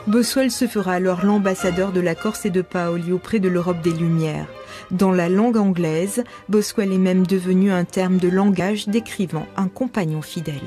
Boswell se fera alors l'ambassadeur de la Corse et de Paoli auprès de l'Europe des Lumières. Dans la langue anglaise, Boswell est même devenu un terme de langage décrivant un compagnon fidèle.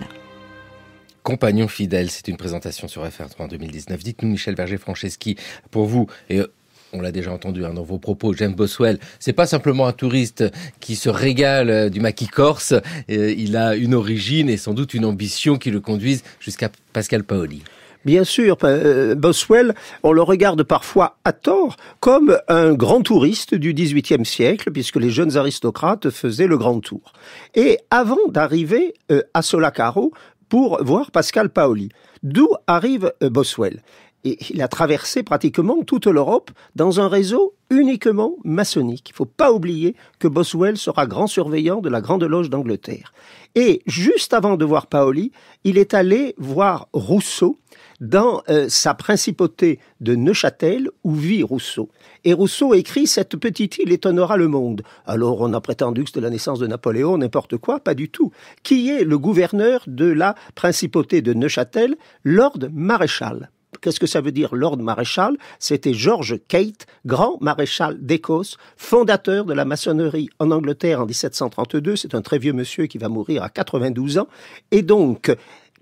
Compagnon fidèle, c'est une présentation sur FR3 en 2019. Dites-nous, Michel Berger-Franceschi, pour vous, et euh, on l'a déjà entendu hein, dans vos propos, James Boswell, c'est pas simplement un touriste qui se régale euh, du maquis corse, euh, il a une origine et sans doute une ambition qui le conduisent jusqu'à Pascal Paoli. Bien sûr, euh, Boswell, on le regarde parfois à tort comme un grand touriste du XVIIIe siècle, puisque les jeunes aristocrates faisaient le grand tour. Et avant d'arriver euh, à Solacaro pour voir Pascal Paoli, d'où arrive euh, Boswell il a traversé pratiquement toute l'Europe dans un réseau uniquement maçonnique. Il ne faut pas oublier que Boswell sera grand surveillant de la Grande Loge d'Angleterre. Et juste avant de voir Paoli, il est allé voir Rousseau dans euh, sa principauté de Neuchâtel où vit Rousseau. Et Rousseau écrit Cette petite île étonnera le monde. Alors on a prétendu que c'était la naissance de Napoléon, n'importe quoi, pas du tout. Qui est le gouverneur de la principauté de Neuchâtel Lord Maréchal. Qu'est-ce que ça veut dire Lord Maréchal C'était George Kate, grand maréchal d'Écosse, fondateur de la maçonnerie en Angleterre en 1732. C'est un très vieux monsieur qui va mourir à 92 ans. Et donc,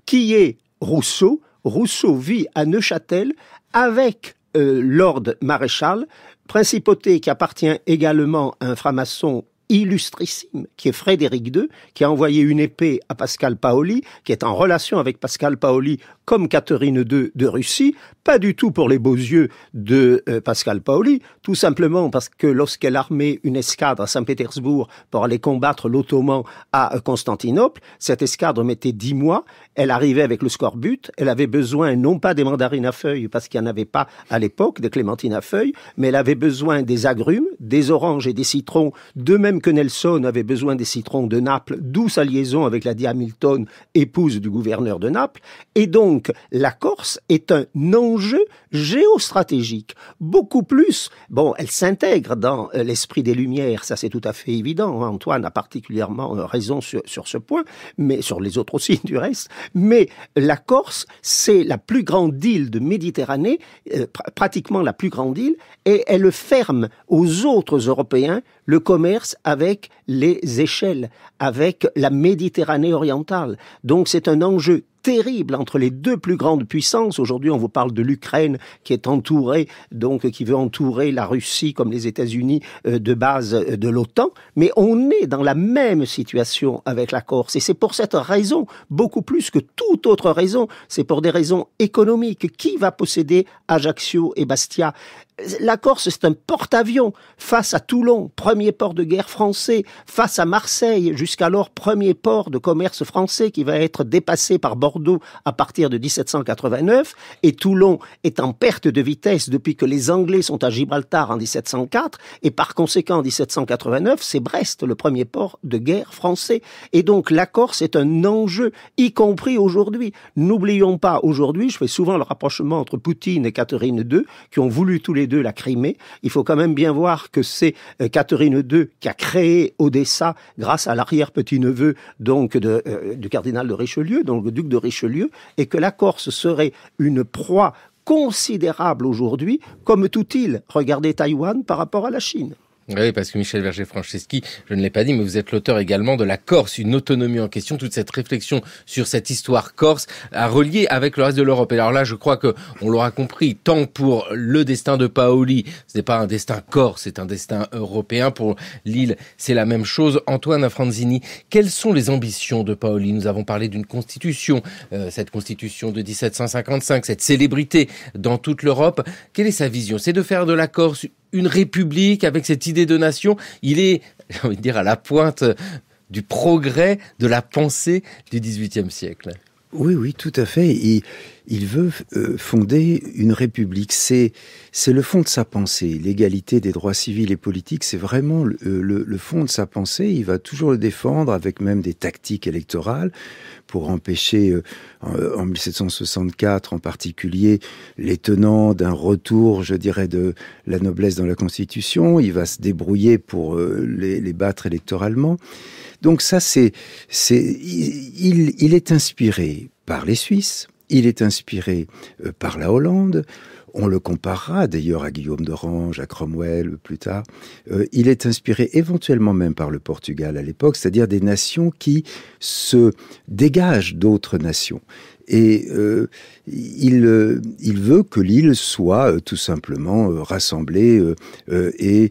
qui est Rousseau Rousseau vit à Neuchâtel avec euh, Lord Maréchal, principauté qui appartient également à un franc-maçon illustrissime, qui est Frédéric II, qui a envoyé une épée à Pascal Paoli, qui est en relation avec Pascal Paoli comme Catherine II de Russie, pas du tout pour les beaux yeux de euh, Pascal Paoli, tout simplement parce que lorsqu'elle armait une escadre à Saint-Pétersbourg pour aller combattre l'Ottoman à euh, Constantinople, cette escadre mettait dix mois elle arrivait avec le score but, elle avait besoin non pas des mandarines à feuilles, parce qu'il n'y en avait pas à l'époque, de clémentines à feuilles, mais elle avait besoin des agrumes, des oranges et des citrons, de même que Nelson avait besoin des citrons de Naples, d'où sa liaison avec la Hamilton, épouse du gouverneur de Naples. Et donc, la Corse est un enjeu géostratégique, beaucoup plus, bon, elle s'intègre dans euh, l'esprit des Lumières, ça c'est tout à fait évident, hein. Antoine a particulièrement euh, raison sur ce point, mais sur les autres aussi du reste, mais la Corse, c'est la plus grande île de Méditerranée, euh, pratiquement la plus grande île, et elle ferme aux autres Européens le commerce avec les échelles, avec la Méditerranée orientale. Donc c'est un enjeu terrible entre les deux plus grandes puissances. Aujourd'hui, on vous parle de l'Ukraine qui est entourée, donc qui veut entourer la Russie comme les États-Unis euh, de base euh, de l'OTAN, mais on est dans la même situation avec la Corse. Et c'est pour cette raison, beaucoup plus que toute autre raison, c'est pour des raisons économiques. Qui va posséder Ajaccio et Bastia la Corse, c'est un porte-avions face à Toulon, premier port de guerre français, face à Marseille, jusqu'alors premier port de commerce français qui va être dépassé par Bordeaux à partir de 1789. Et Toulon est en perte de vitesse depuis que les Anglais sont à Gibraltar en 1704. Et par conséquent, en 1789, c'est Brest, le premier port de guerre français. Et donc, la Corse est un enjeu, y compris aujourd'hui. N'oublions pas, aujourd'hui, je fais souvent le rapprochement entre Poutine et Catherine II, qui ont voulu tous les II la Crimée, il faut quand même bien voir que c'est euh, Catherine II qui a créé Odessa grâce à l'arrière-petit-neveu donc euh, du cardinal de Richelieu, donc le duc de Richelieu, et que la Corse serait une proie considérable aujourd'hui, comme toute île. Regardez Taïwan par rapport à la Chine. Ah oui, parce que Michel Verger-Franceschi, je ne l'ai pas dit, mais vous êtes l'auteur également de La Corse, une autonomie en question, toute cette réflexion sur cette histoire corse à relier avec le reste de l'Europe. Et alors là, je crois que on l'aura compris, tant pour le destin de Paoli, ce n'est pas un destin corse, c'est un destin européen. Pour l'île, c'est la même chose. Antoine Afranzini, quelles sont les ambitions de Paoli Nous avons parlé d'une constitution, euh, cette constitution de 1755, cette célébrité dans toute l'Europe. Quelle est sa vision C'est de faire de la Corse une république avec cette idée de nation. Il est, j'ai envie dire, à la pointe du progrès de la pensée du XVIIIe siècle. Oui, oui, tout à fait il veut euh, fonder une république. C'est c'est le fond de sa pensée. L'égalité des droits civils et politiques, c'est vraiment le, euh, fond de sa pensée. Il va toujours le défendre avec même des tactiques électorales pour empêcher, euh, en, 1764 en particulier, les tenants d'un retour, je dirais, de la noblesse dans la Constitution. Il va se débrouiller pour les, les battre électoralement. Donc ça, c'est, c'est, il, il est inspiré par les Suisses, il est inspiré euh, par la Hollande. On le comparera d'ailleurs à Guillaume d'Orange, à Cromwell plus tard. Euh, il est inspiré éventuellement même par le Portugal à l'époque, c'est-à-dire des nations qui se dégagent d'autres nations et euh, il, euh, il veut que l'île soit euh, tout simplement euh, rassemblée et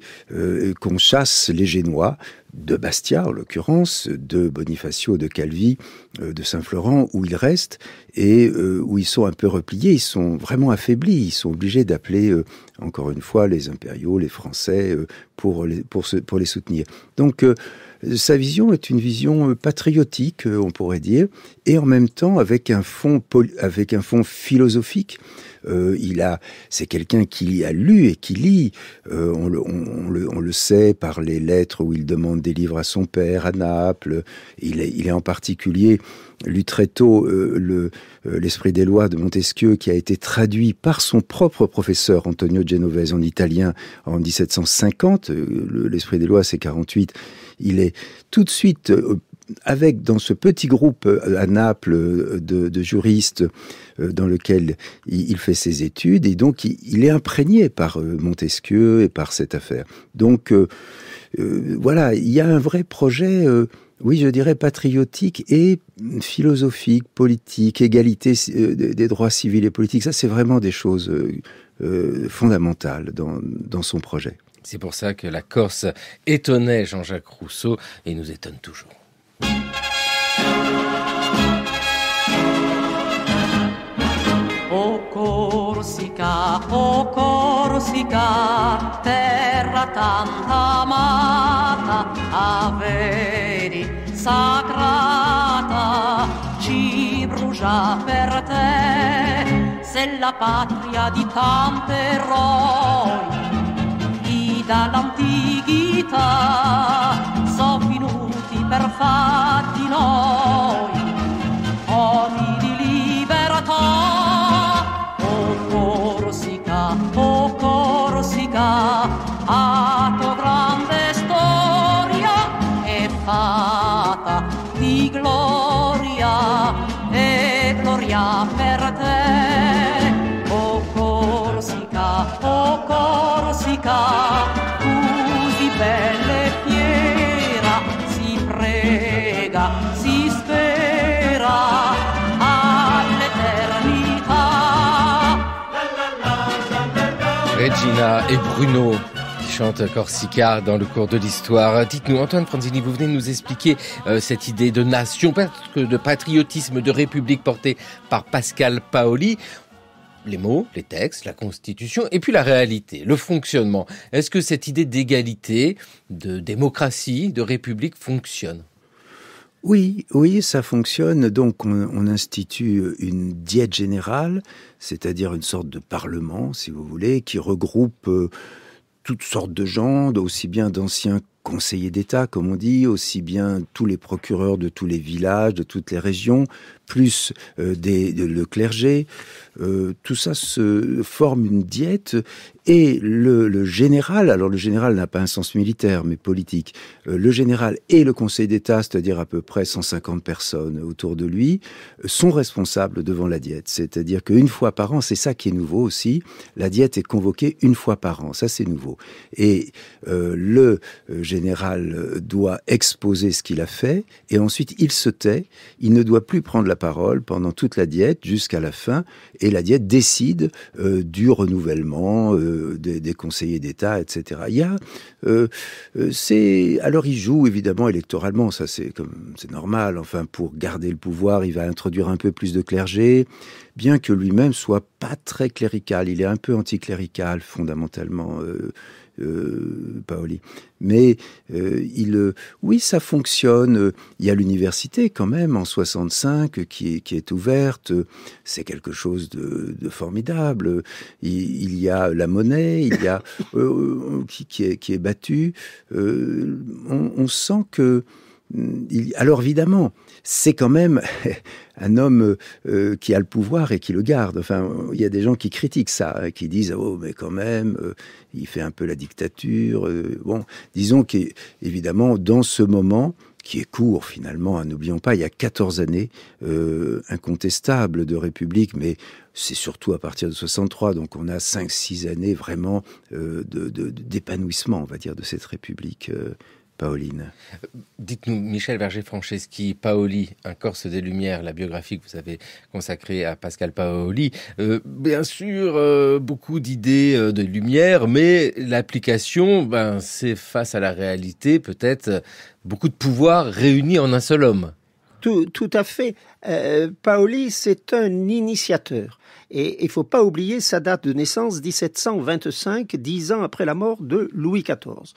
qu'on chasse les Génois de Bastia, en l'occurrence, de Bonifacio, de Calvi, de Saint-Florent, où ils restent et où ils sont un peu repliés, ils sont vraiment affaiblis, ils sont obligés d'appeler, encore une fois, les impériaux, les Français, pour, les, pour, pour les soutenir. Donc, sa vision est une vision euh, patriotique, euh, on pourrait dire, et en même temps avec un fond, avec un fond philosophique. Euh, il c'est quelqu'un qui a lu et qui lit. on, le, sait par les lettres où il demande des livres à son père à Naples. Il est, en particulier lu très tôt l'esprit des lois de Montesquieu qui a été traduit par son propre professeur Antonio Genovese en italien en 1750. l'esprit des lois c'est 48 il est tout de suite euh, avec dans ce petit groupe euh, à Naples euh, de, juristes dans lequel il, fait ses études et donc il, est imprégné par Montesquieu et par cette affaire. Donc voilà, il y a un vrai projet. oui, je dirais patriotique et philosophique, politique, égalité des droits civils et politiques. Ça, c'est vraiment des choses fondamentales dans son projet. C'est pour ça que la Corse étonnait Jean-Jacques Rousseau et nous étonne toujours. O Corsica, o Corsica, terra tanta amata, averi sacrata, ci bruja per te, se la patria di tante eroi. dall'antichità, sono venuti per fatti nostri Gina et Bruno qui chantent Corsica dans le cours de l'histoire. Dites-nous, Antoine Franzini, vous venez nous expliquer euh, cette idée de nation, de patriotisme, de république portée par Pascal Paoli. Les mots, les textes, la constitution et puis la réalité, le fonctionnement. Est-ce que cette idée d'égalité, de démocratie, de république fonctionne oui, oui, ça fonctionne. Donc, on, institue une diète générale, c'est-à-dire une sorte de parlement, si vous voulez, qui regroupe euh, toutes sortes de gens, aussi bien d'anciens conseiller d'État, comme on dit, aussi bien tous les procureurs de tous les villages, de toutes les régions, plus euh, le clergé. Euh, tout ça se forme une diète et le, général, alors le général n'a pas un sens militaire mais politique, euh, le général et le conseil d'État, c'est-à-dire à peu près 150 personnes autour de lui, sont responsables devant la diète. C'est-à-dire qu'une fois par an, c'est ça qui est nouveau aussi, la diète est convoquée une fois par an, ça c'est nouveau. Et le général général euh, doit exposer ce qu'il a fait, et ensuite il se tait, il ne doit plus prendre la parole pendant toute la diète jusqu'à la fin, et la diète décide euh, du renouvellement euh, des, conseillers d'État, etc. Il y a, c'est, alors il joue évidemment électoralement, ça c'est c'est normal. Enfin, pour garder le pouvoir, il va introduire un peu plus de clergé, bien que lui-même soit pas très clérical. Il est un peu anticlérical fondamentalement. Euh, Paoli. Mais euh, il, euh, oui, ça fonctionne. Il y a l'université quand même en 65 qui est, qui est ouverte. C'est quelque chose de, formidable. Il, y a la monnaie, il y a qui, est, battue. on, sent que alors évidemment, c'est quand même un homme euh, qui a le pouvoir et qui le garde. Enfin, il y a des gens qui critiquent ça, hein, qui disent oh mais quand même, euh, il fait un peu la dictature. Euh, bon, disons qu'évidemment dans ce moment qui est court finalement, hein, n'oublions pas, il y a 14 années incontestables de République, mais c'est surtout à partir de 63, donc on a 5-6 années vraiment d'épanouissement, de, on va dire, de cette République Paoline. Dites-nous, Michel Verger-Franceschi, Paoli, Un Corse des Lumières, la biographie que vous avez consacrée à Pascal Paoli. Euh, bien sûr, euh, beaucoup d'idées euh, de lumière, mais l'application, ben, c'est face à la réalité, peut-être beaucoup de pouvoir réunis en un seul homme. Tout, à fait. Paoli, c'est un initiateur. Et il faut pas oublier sa date de naissance, 1725, dix ans après la mort de Louis XIV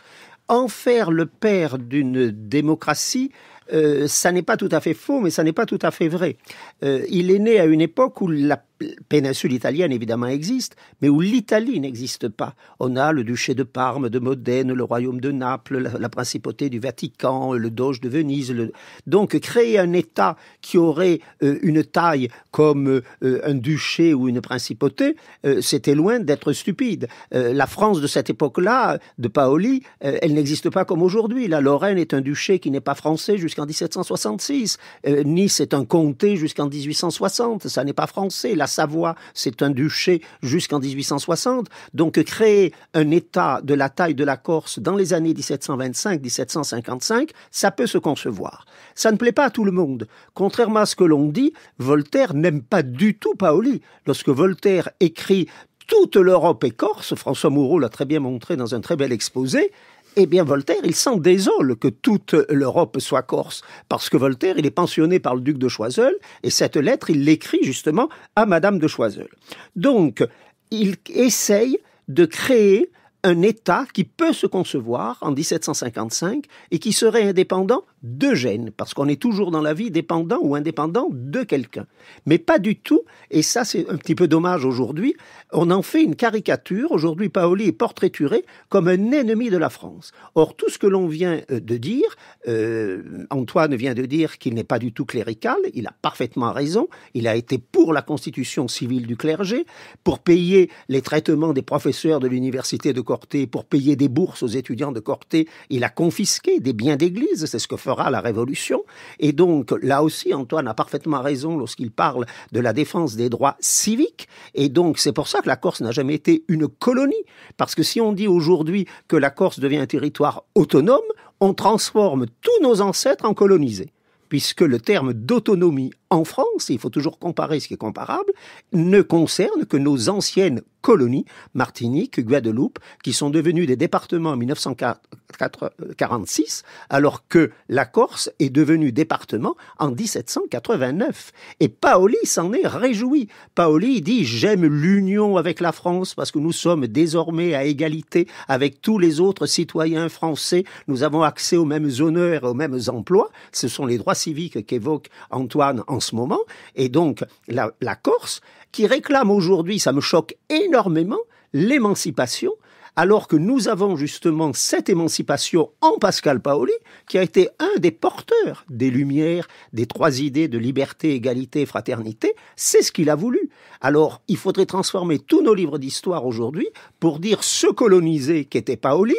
en faire le père d'une démocratie, euh, ça n'est pas tout à fait faux, mais ça n'est pas tout à fait vrai. Euh, il est né à une époque où la péninsule italienne évidemment existe, mais où l'Italie n'existe pas. On a le duché de Parme, de Modène, le royaume de Naples, la, principauté du Vatican, le doge de Venise. Le... Donc créer un État qui aurait euh, une taille comme euh, un duché ou une principauté, euh, c'était loin d'être stupide. la France de cette époque-là, de Paoli, elle n'existe pas comme aujourd'hui. La Lorraine est un duché qui n'est pas français jusqu'en 1766. nice est un comté jusqu'en 1860. Ça n'est pas français. La Savoie, c'est un duché jusqu'en 1860. Donc créer un État de la taille de la Corse dans les années 1725-1755, ça peut se concevoir. Ça ne plaît pas à tout le monde. Contrairement à ce que l'on dit, Voltaire n'aime pas du tout Paoli. Lorsque Voltaire écrit toute l'Europe est corse, François Moreau l'a très bien montré dans un très bel exposé, eh bien, Voltaire, il s'en désole que toute l'Europe soit corse, parce que Voltaire, il est pensionné par le duc de Choiseul, et cette lettre, il l'écrit justement à Madame de Choiseul. Donc, il essaye de créer un État qui peut se concevoir en 1755 et qui serait indépendant de gêne, parce qu'on est toujours dans la vie dépendant ou indépendant de quelqu'un. Mais pas du tout, et ça c'est un petit peu dommage aujourd'hui, on en fait une caricature, aujourd'hui Paoli est portraituré comme un ennemi de la France. Or tout ce que l'on vient euh, de dire, euh, Antoine vient de dire qu'il n'est pas du tout clérical, il a parfaitement raison, il a été pour la constitution civile du clergé, pour payer les traitements des professeurs de l'université de Corté, pour payer des bourses aux étudiants de Corté, il a confisqué des biens d'église, c'est ce que la révolution. Et donc, là aussi, Antoine a parfaitement raison lorsqu'il parle de la défense des droits civiques. Et donc, c'est pour ça que la Corse n'a jamais été une colonie. Parce que si on dit aujourd'hui que la Corse devient un territoire autonome, on transforme tous nos ancêtres en colonisés puisque le terme d'autonomie en France, il faut toujours comparer ce qui est comparable, ne concerne que nos anciennes colonies, Martinique, Guadeloupe, qui sont devenues des départements en 1946, alors que la Corse est devenue département en 1789. Et Paoli s'en est réjoui. Paoli dit J'aime l'union avec la France parce que nous sommes désormais à égalité avec tous les autres citoyens français. Nous avons accès aux mêmes honneurs, aux mêmes emplois. Ce sont les droits civiques qu'évoque Antoine en ce moment, et donc la, la Corse, qui réclame aujourd'hui, ça me choque énormément, l'émancipation, alors que nous avons justement cette émancipation en Pascal Paoli, qui a été un des porteurs des Lumières, des trois idées de liberté, égalité, fraternité, c'est ce qu'il a voulu. Alors, il faudrait transformer tous nos livres d'histoire aujourd'hui pour dire ce colonisé qu'était Paoli,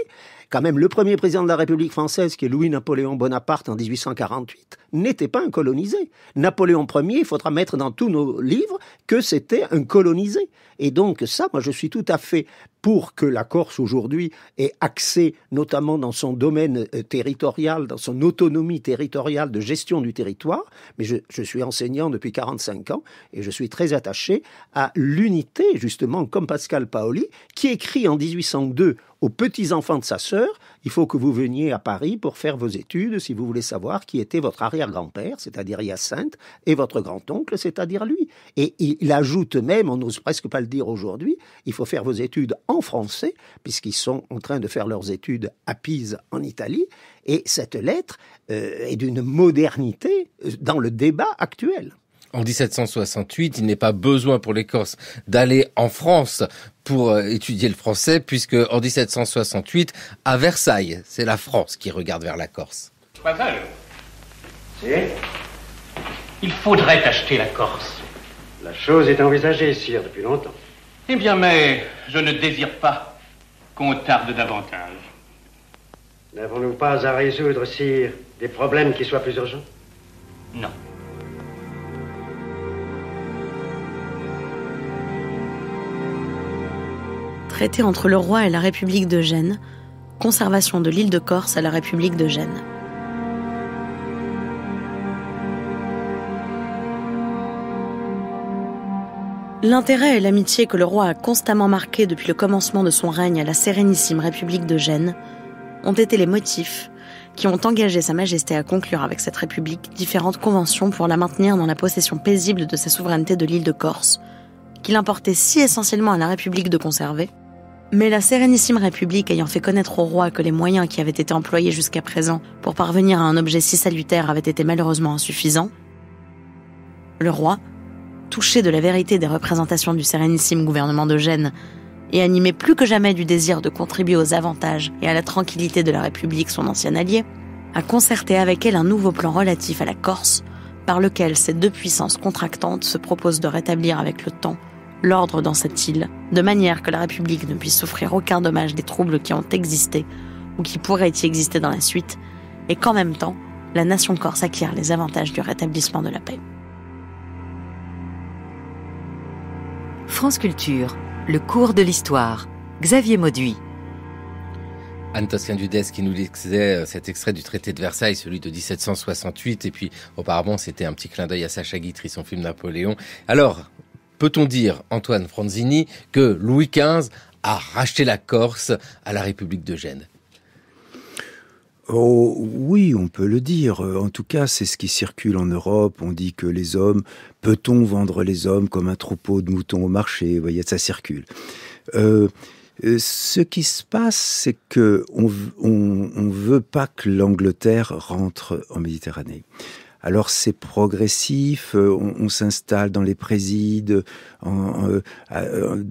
quand même le premier président de la République française, qui est Louis-Napoléon Bonaparte en 1848, n'était pas un colonisé. Napoléon Ier, il faudra mettre dans tous nos livres que c'était un colonisé. Et donc ça, moi je suis tout à fait pour que la Corse aujourd'hui ait accès, notamment dans son domaine euh, territorial, dans son autonomie territoriale de gestion du territoire. Mais je, je suis enseignant depuis 45 ans et je suis très attaché à l'unité, justement, comme Pascal Paoli, qui écrit en 1802 aux petits-enfants de sa sœur, il faut que vous veniez à Paris pour faire vos études si vous voulez savoir qui était votre arrière-grand-père, c'est-à-dire Hyacinthe, et votre grand-oncle, c'est-à-dire lui. Et il ajoute même, on n'ose presque pas le dire aujourd'hui, il faut faire vos études en français, puisqu'ils sont en train de faire leurs études à Pise, en Italie, et cette lettre euh, est d'une modernité euh, dans le débat actuel en 1768, il n'est pas besoin pour les Corses d'aller en France pour euh, étudier le français, puisque en 1768, à Versailles, c'est la France qui regarde vers la Corse. Pas mal. Il faudrait acheter la Corse. La chose est envisagée, sire, depuis longtemps. Eh bien, mais je ne désire pas qu'on tarde davantage. N'avons-nous pas à résoudre, sire, des problèmes qui soient plus urgents Non. traité entre le roi et la République de Gênes, conservation de l'île de Corse à la République de Gênes. L'intérêt et l'amitié que le roi a constamment marqué depuis le commencement de son règne à la Sérénissime République de Gênes ont été les motifs qui ont engagé Sa Majesté à conclure avec cette République différentes conventions pour la maintenir dans la possession paisible de sa souveraineté de l'île de Corse, qu'il importait si essentiellement à la République de conserver, mais la Sérénissime République ayant fait connaître au roi que les moyens qui avaient été employés jusqu'à présent pour parvenir à un objet si salutaire avaient été malheureusement insuffisants, le roi, touché de la vérité des représentations du Sérénissime gouvernement de Gênes et animé plus que jamais du désir de contribuer aux avantages et à la tranquillité de la République, son ancien allié, a concerté avec elle un nouveau plan relatif à la Corse, par lequel ces deux puissances contractantes se proposent de rétablir avec le temps l'ordre dans cette île, de manière que la République ne puisse souffrir aucun dommage des troubles qui ont existé ou qui pourraient y exister dans la suite, et qu'en même temps, la nation corse acquiert les avantages du rétablissement de la paix. France Culture, le cours de l'histoire. Xavier Mauduit. Anne Toscan Dudès qui nous lisait euh, cet extrait du traité de Versailles, celui de 1768, et puis auparavant c'était un petit clin d'œil à Sacha Guitry, son film Napoléon. Alors, Peut-on dire, Antoine Franzini, que Louis XV a racheté la Corse à la République de Gênes Oh, oui, on peut le dire. En tout cas, c'est ce qui circule en Europe. On dit que les hommes, peut-on vendre les hommes comme un troupeau de moutons au marché Vous voyez, ça circule. Euh, euh, ce qui se passe, c'est que on, veut pas que l'Angleterre rentre en Méditerranée. Alors c'est progressif, euh, on, s'installe dans les présides en, en, euh, euh,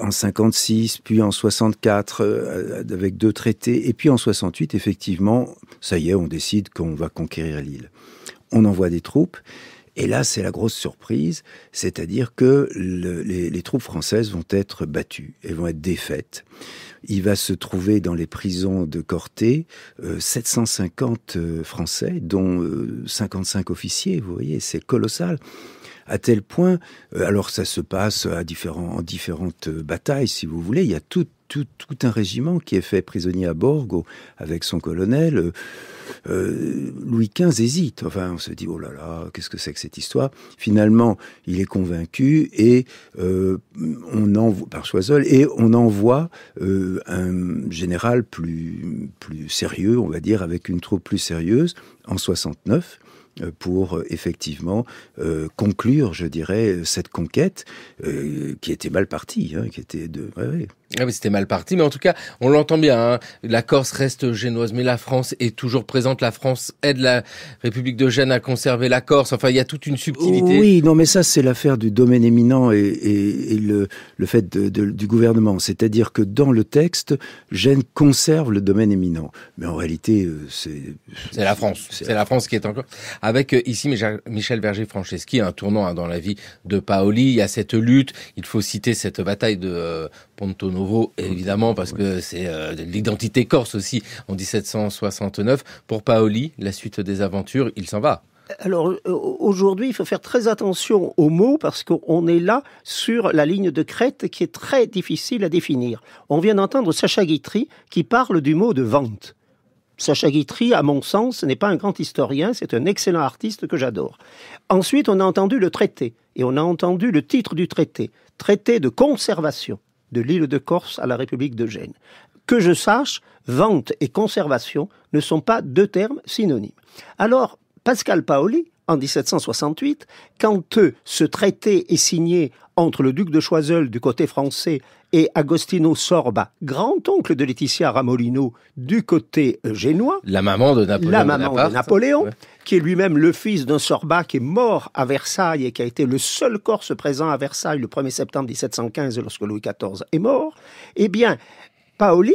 en, 56, puis en 64 avec deux traités, et puis en 68 effectivement, ça y est, on décide qu'on va conquérir l'île. On envoie des troupes et là, c'est la grosse surprise, c'est-à-dire que les, troupes françaises vont être battues et vont être défaites. Il va se trouver dans les prisons de Corté 750 euh, euh, Français, dont 55 euh, officiers, vous voyez, c'est colossal à tel point, alors ça se passe à en différentes batailles, si vous voulez, il y a tout un régiment qui est fait prisonnier à Borgo avec son colonel. Euh, Louis XV hésite. Enfin, on se dit, oh là là, qu'est-ce que c'est que cette histoire Finalement, il est convaincu et euh, on envoie, par Choiseul, et on envoie euh, un général plus, plus sérieux, on va dire, avec une troupe plus sérieuse, en 69 pour effectivement conclure, je dirais, cette conquête qui était mal partie, hein, qui était de. Ah c'était mal parti, mais en tout cas, on l'entend bien. Hein. La Corse reste génoise, mais la France est toujours présente. La France aide la République de Gênes à conserver la Corse. Enfin, il y a toute une subtilité. Oui, non, mais ça, c'est l'affaire du domaine éminent et, et, le, le, fait du gouvernement. C'est-à-dire que dans le texte, Gênes conserve le domaine éminent, mais en réalité, euh, c'est c'est la France. C'est la France qui est encore avec euh, ici Michel Verger Franceschi, un tournant hein, dans la vie de Paoli. Il y a cette lutte. Il faut citer cette bataille de euh, Pontono évidemment, parce que c'est euh, l'identité corse aussi en 1769. Pour Paoli, la suite des aventures, il s'en va. Alors euh, aujourd'hui, il faut faire très attention aux mots parce qu'on est là sur la ligne de crête qui est très difficile à définir. On vient d'entendre Sacha Guitry qui parle du mot de vente. Sacha Guitry, à mon sens, n'est pas un grand historien, c'est un excellent artiste que j'adore. Ensuite, on a entendu le traité et on a entendu le titre du traité, traité de conservation de l'île de Corse à la République de Gênes. Que je sache, vente et conservation ne sont pas deux termes synonymes. Alors, Pascal Paoli, en 1768, quand ce traité est signé entre le duc de Choiseul du côté français et Agostino Sorba, grand-oncle de Laetitia Ramolino du côté euh, génois. La maman de Napoléon. La qui est lui-même le fils d'un sorbat qui est mort à Versailles et qui a été le seul corse présent à Versailles le 1er septembre 1715 lorsque Louis XIV est mort, eh bien, Paoli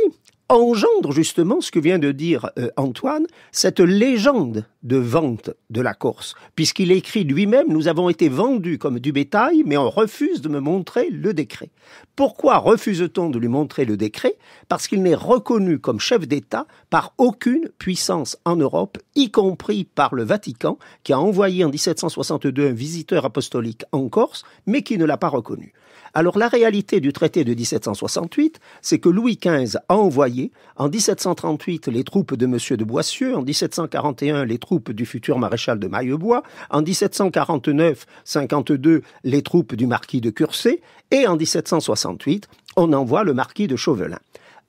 engendre justement ce que vient de dire euh, Antoine, cette légende de vente de la Corse, puisqu'il écrit lui-même Nous avons été vendus comme du bétail, mais on refuse de me montrer le décret. Pourquoi refuse-t-on de lui montrer le décret Parce qu'il n'est reconnu comme chef d'État par aucune puissance en Europe, y compris par le Vatican, qui a envoyé en 1762 un visiteur apostolique en Corse, mais qui ne l'a pas reconnu. Alors la réalité du traité de 1768, c'est que Louis XV a envoyé en 1738 les troupes de M. de Boissieu, en 1741 les troupes du futur maréchal de Maillebois, en 1749-52 les troupes du marquis de Cursé, et en 1768 on envoie le marquis de Chauvelin.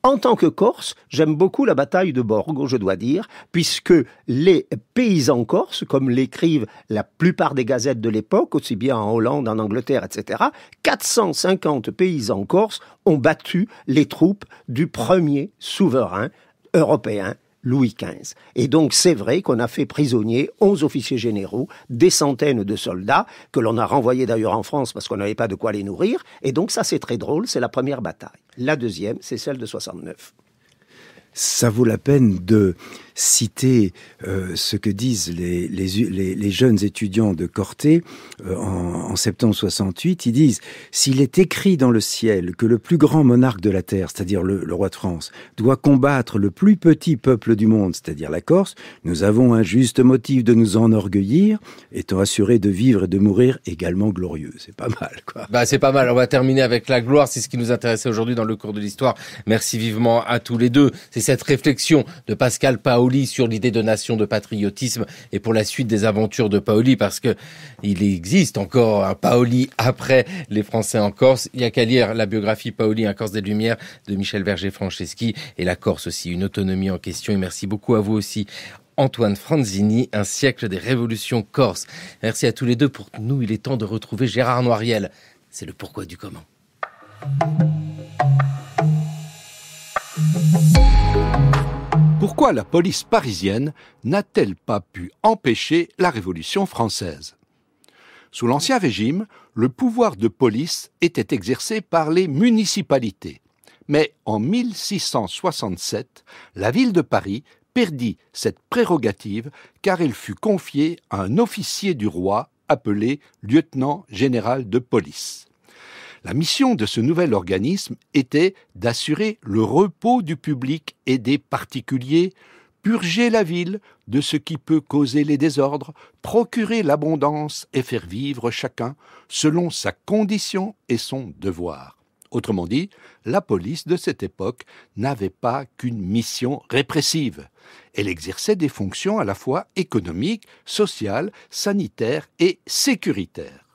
En tant que Corse, j'aime beaucoup la bataille de Borgo, je dois dire, puisque les paysans corses, comme l'écrivent la plupart des gazettes de l'époque, aussi bien en Hollande, en Angleterre, etc., 450 paysans corses ont battu les troupes du premier souverain européen, Louis XV. Et donc c'est vrai qu'on a fait prisonnier 11 officiers généraux, des centaines de soldats, que l'on a renvoyés d'ailleurs en France parce qu'on n'avait pas de quoi les nourrir. Et donc ça c'est très drôle, c'est la première bataille. La deuxième, c'est celle de 69. Ça vaut la peine de citer euh, ce que disent les, les, jeunes étudiants de Corté euh, en, septembre 68. Ils disent S'il est écrit dans le ciel que le plus grand monarque de la terre, c'est-à-dire le, roi de France, doit combattre le plus petit peuple du monde, c'est-à-dire la Corse, nous avons un juste motif de nous enorgueillir, étant assurés de vivre et de mourir également glorieux. C'est pas mal, quoi. Bah, c'est pas mal. On va terminer avec la gloire. C'est ce qui nous intéressait aujourd'hui dans le cours de l'histoire. Merci vivement à tous les deux. C'est cette réflexion de Pascal Paoli sur l'idée de nation, de patriotisme et pour la suite des aventures de Paoli parce que il existe encore un Paoli après les Français en Corse. Il y a qu'à lire la biographie Paoli, un Corse des Lumières de Michel Verger-Franceschi et la Corse aussi, une autonomie en question. Et merci beaucoup à vous aussi. Antoine Franzini, Un siècle des révolutions corse. Merci à tous les deux. Pour nous, il est temps de retrouver Gérard Noiriel. C'est le pourquoi du comment pourquoi la police parisienne n'a-t-elle pas pu empêcher la Révolution française Sous l'Ancien Régime, le pouvoir de police était exercé par les municipalités. Mais en 1667, la ville de Paris perdit cette prérogative car elle fut confiée à un officier du roi appelé lieutenant général de police. La mission de ce nouvel organisme était d'assurer le repos du public et des particuliers, purger la ville de ce qui peut causer les désordres, procurer l'abondance et faire vivre chacun selon sa condition et son devoir. Autrement dit, la police de cette époque n'avait pas qu'une mission répressive. Elle exerçait des fonctions à la fois économiques, sociales, sanitaires et sécuritaires.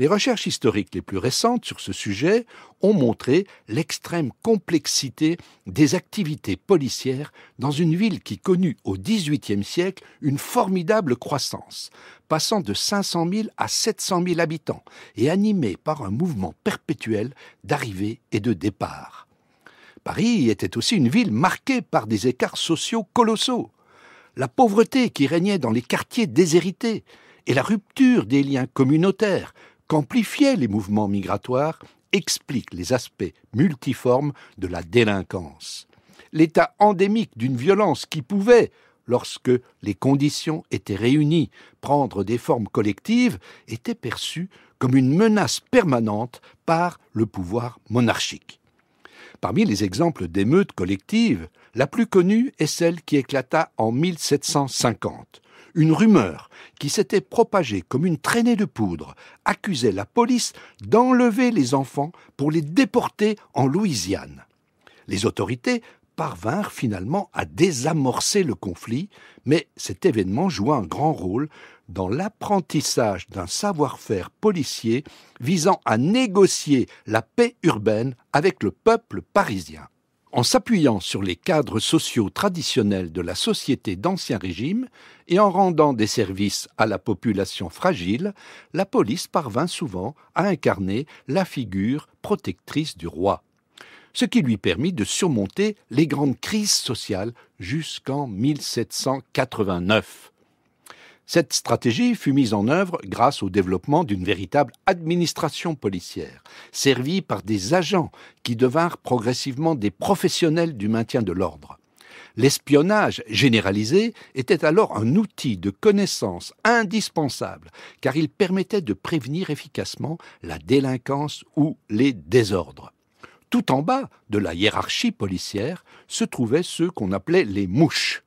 Les recherches historiques les plus récentes sur ce sujet ont montré l'extrême complexité des activités policières dans une ville qui connut au XVIIIe siècle une formidable croissance, passant de 500 000 à 700 000 habitants et animée par un mouvement perpétuel d'arrivée et de départ. Paris était aussi une ville marquée par des écarts sociaux colossaux. La pauvreté qui régnait dans les quartiers déshérités et la rupture des liens communautaires qu'amplifiaient les mouvements migratoires explique les aspects multiformes de la délinquance. L'état endémique d'une violence qui pouvait, lorsque les conditions étaient réunies, prendre des formes collectives, était perçu comme une menace permanente par le pouvoir monarchique. Parmi les exemples d'émeutes collectives, la plus connue est celle qui éclata en 1750, une rumeur qui s'était propagée comme une traînée de poudre accusait la police d'enlever les enfants pour les déporter en Louisiane. Les autorités parvinrent finalement à désamorcer le conflit, mais cet événement joua un grand rôle dans l'apprentissage d'un savoir-faire policier visant à négocier la paix urbaine avec le peuple parisien en s'appuyant sur les cadres sociaux traditionnels de la société d'Ancien Régime et en rendant des services à la population fragile, la police parvint souvent à incarner la figure protectrice du roi, ce qui lui permit de surmonter les grandes crises sociales jusqu'en 1789. Cette stratégie fut mise en œuvre grâce au développement d'une véritable administration policière, servie par des agents qui devinrent progressivement des professionnels du maintien de l'ordre. L'espionnage généralisé était alors un outil de connaissance indispensable, car il permettait de prévenir efficacement la délinquance ou les désordres. Tout en bas de la hiérarchie policière se trouvaient ceux qu'on appelait les mouches,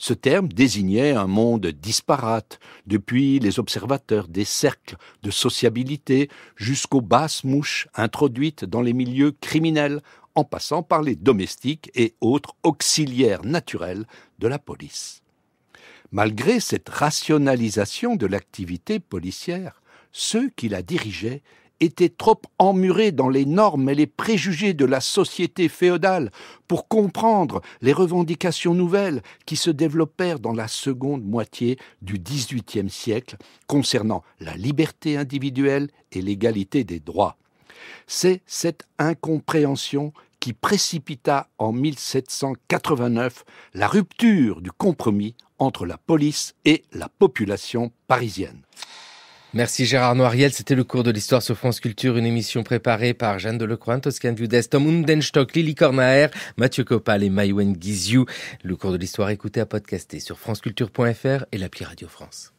ce terme désignait un monde disparate, depuis les observateurs des cercles de sociabilité jusqu'aux basses mouches introduites dans les milieux criminels, en passant par les domestiques et autres auxiliaires naturels de la police. Malgré cette rationalisation de l'activité policière, ceux qui la dirigeaient était trop emmuré dans les normes et les préjugés de la société féodale pour comprendre les revendications nouvelles qui se développèrent dans la seconde moitié du XVIIIe siècle concernant la liberté individuelle et l'égalité des droits. C'est cette incompréhension qui précipita en 1789 la rupture du compromis entre la police et la population parisienne. Merci Gérard Noiriel, c'était le cours de l'histoire sur France Culture, une émission préparée par Jeanne Delecroix, Toscan Viudes, Tom Undenstock, Lily Cornaer, Mathieu Copal et mayouen Guizou. Le cours de l'histoire écouté à podcaster sur franceculture.fr et l'appli Radio France.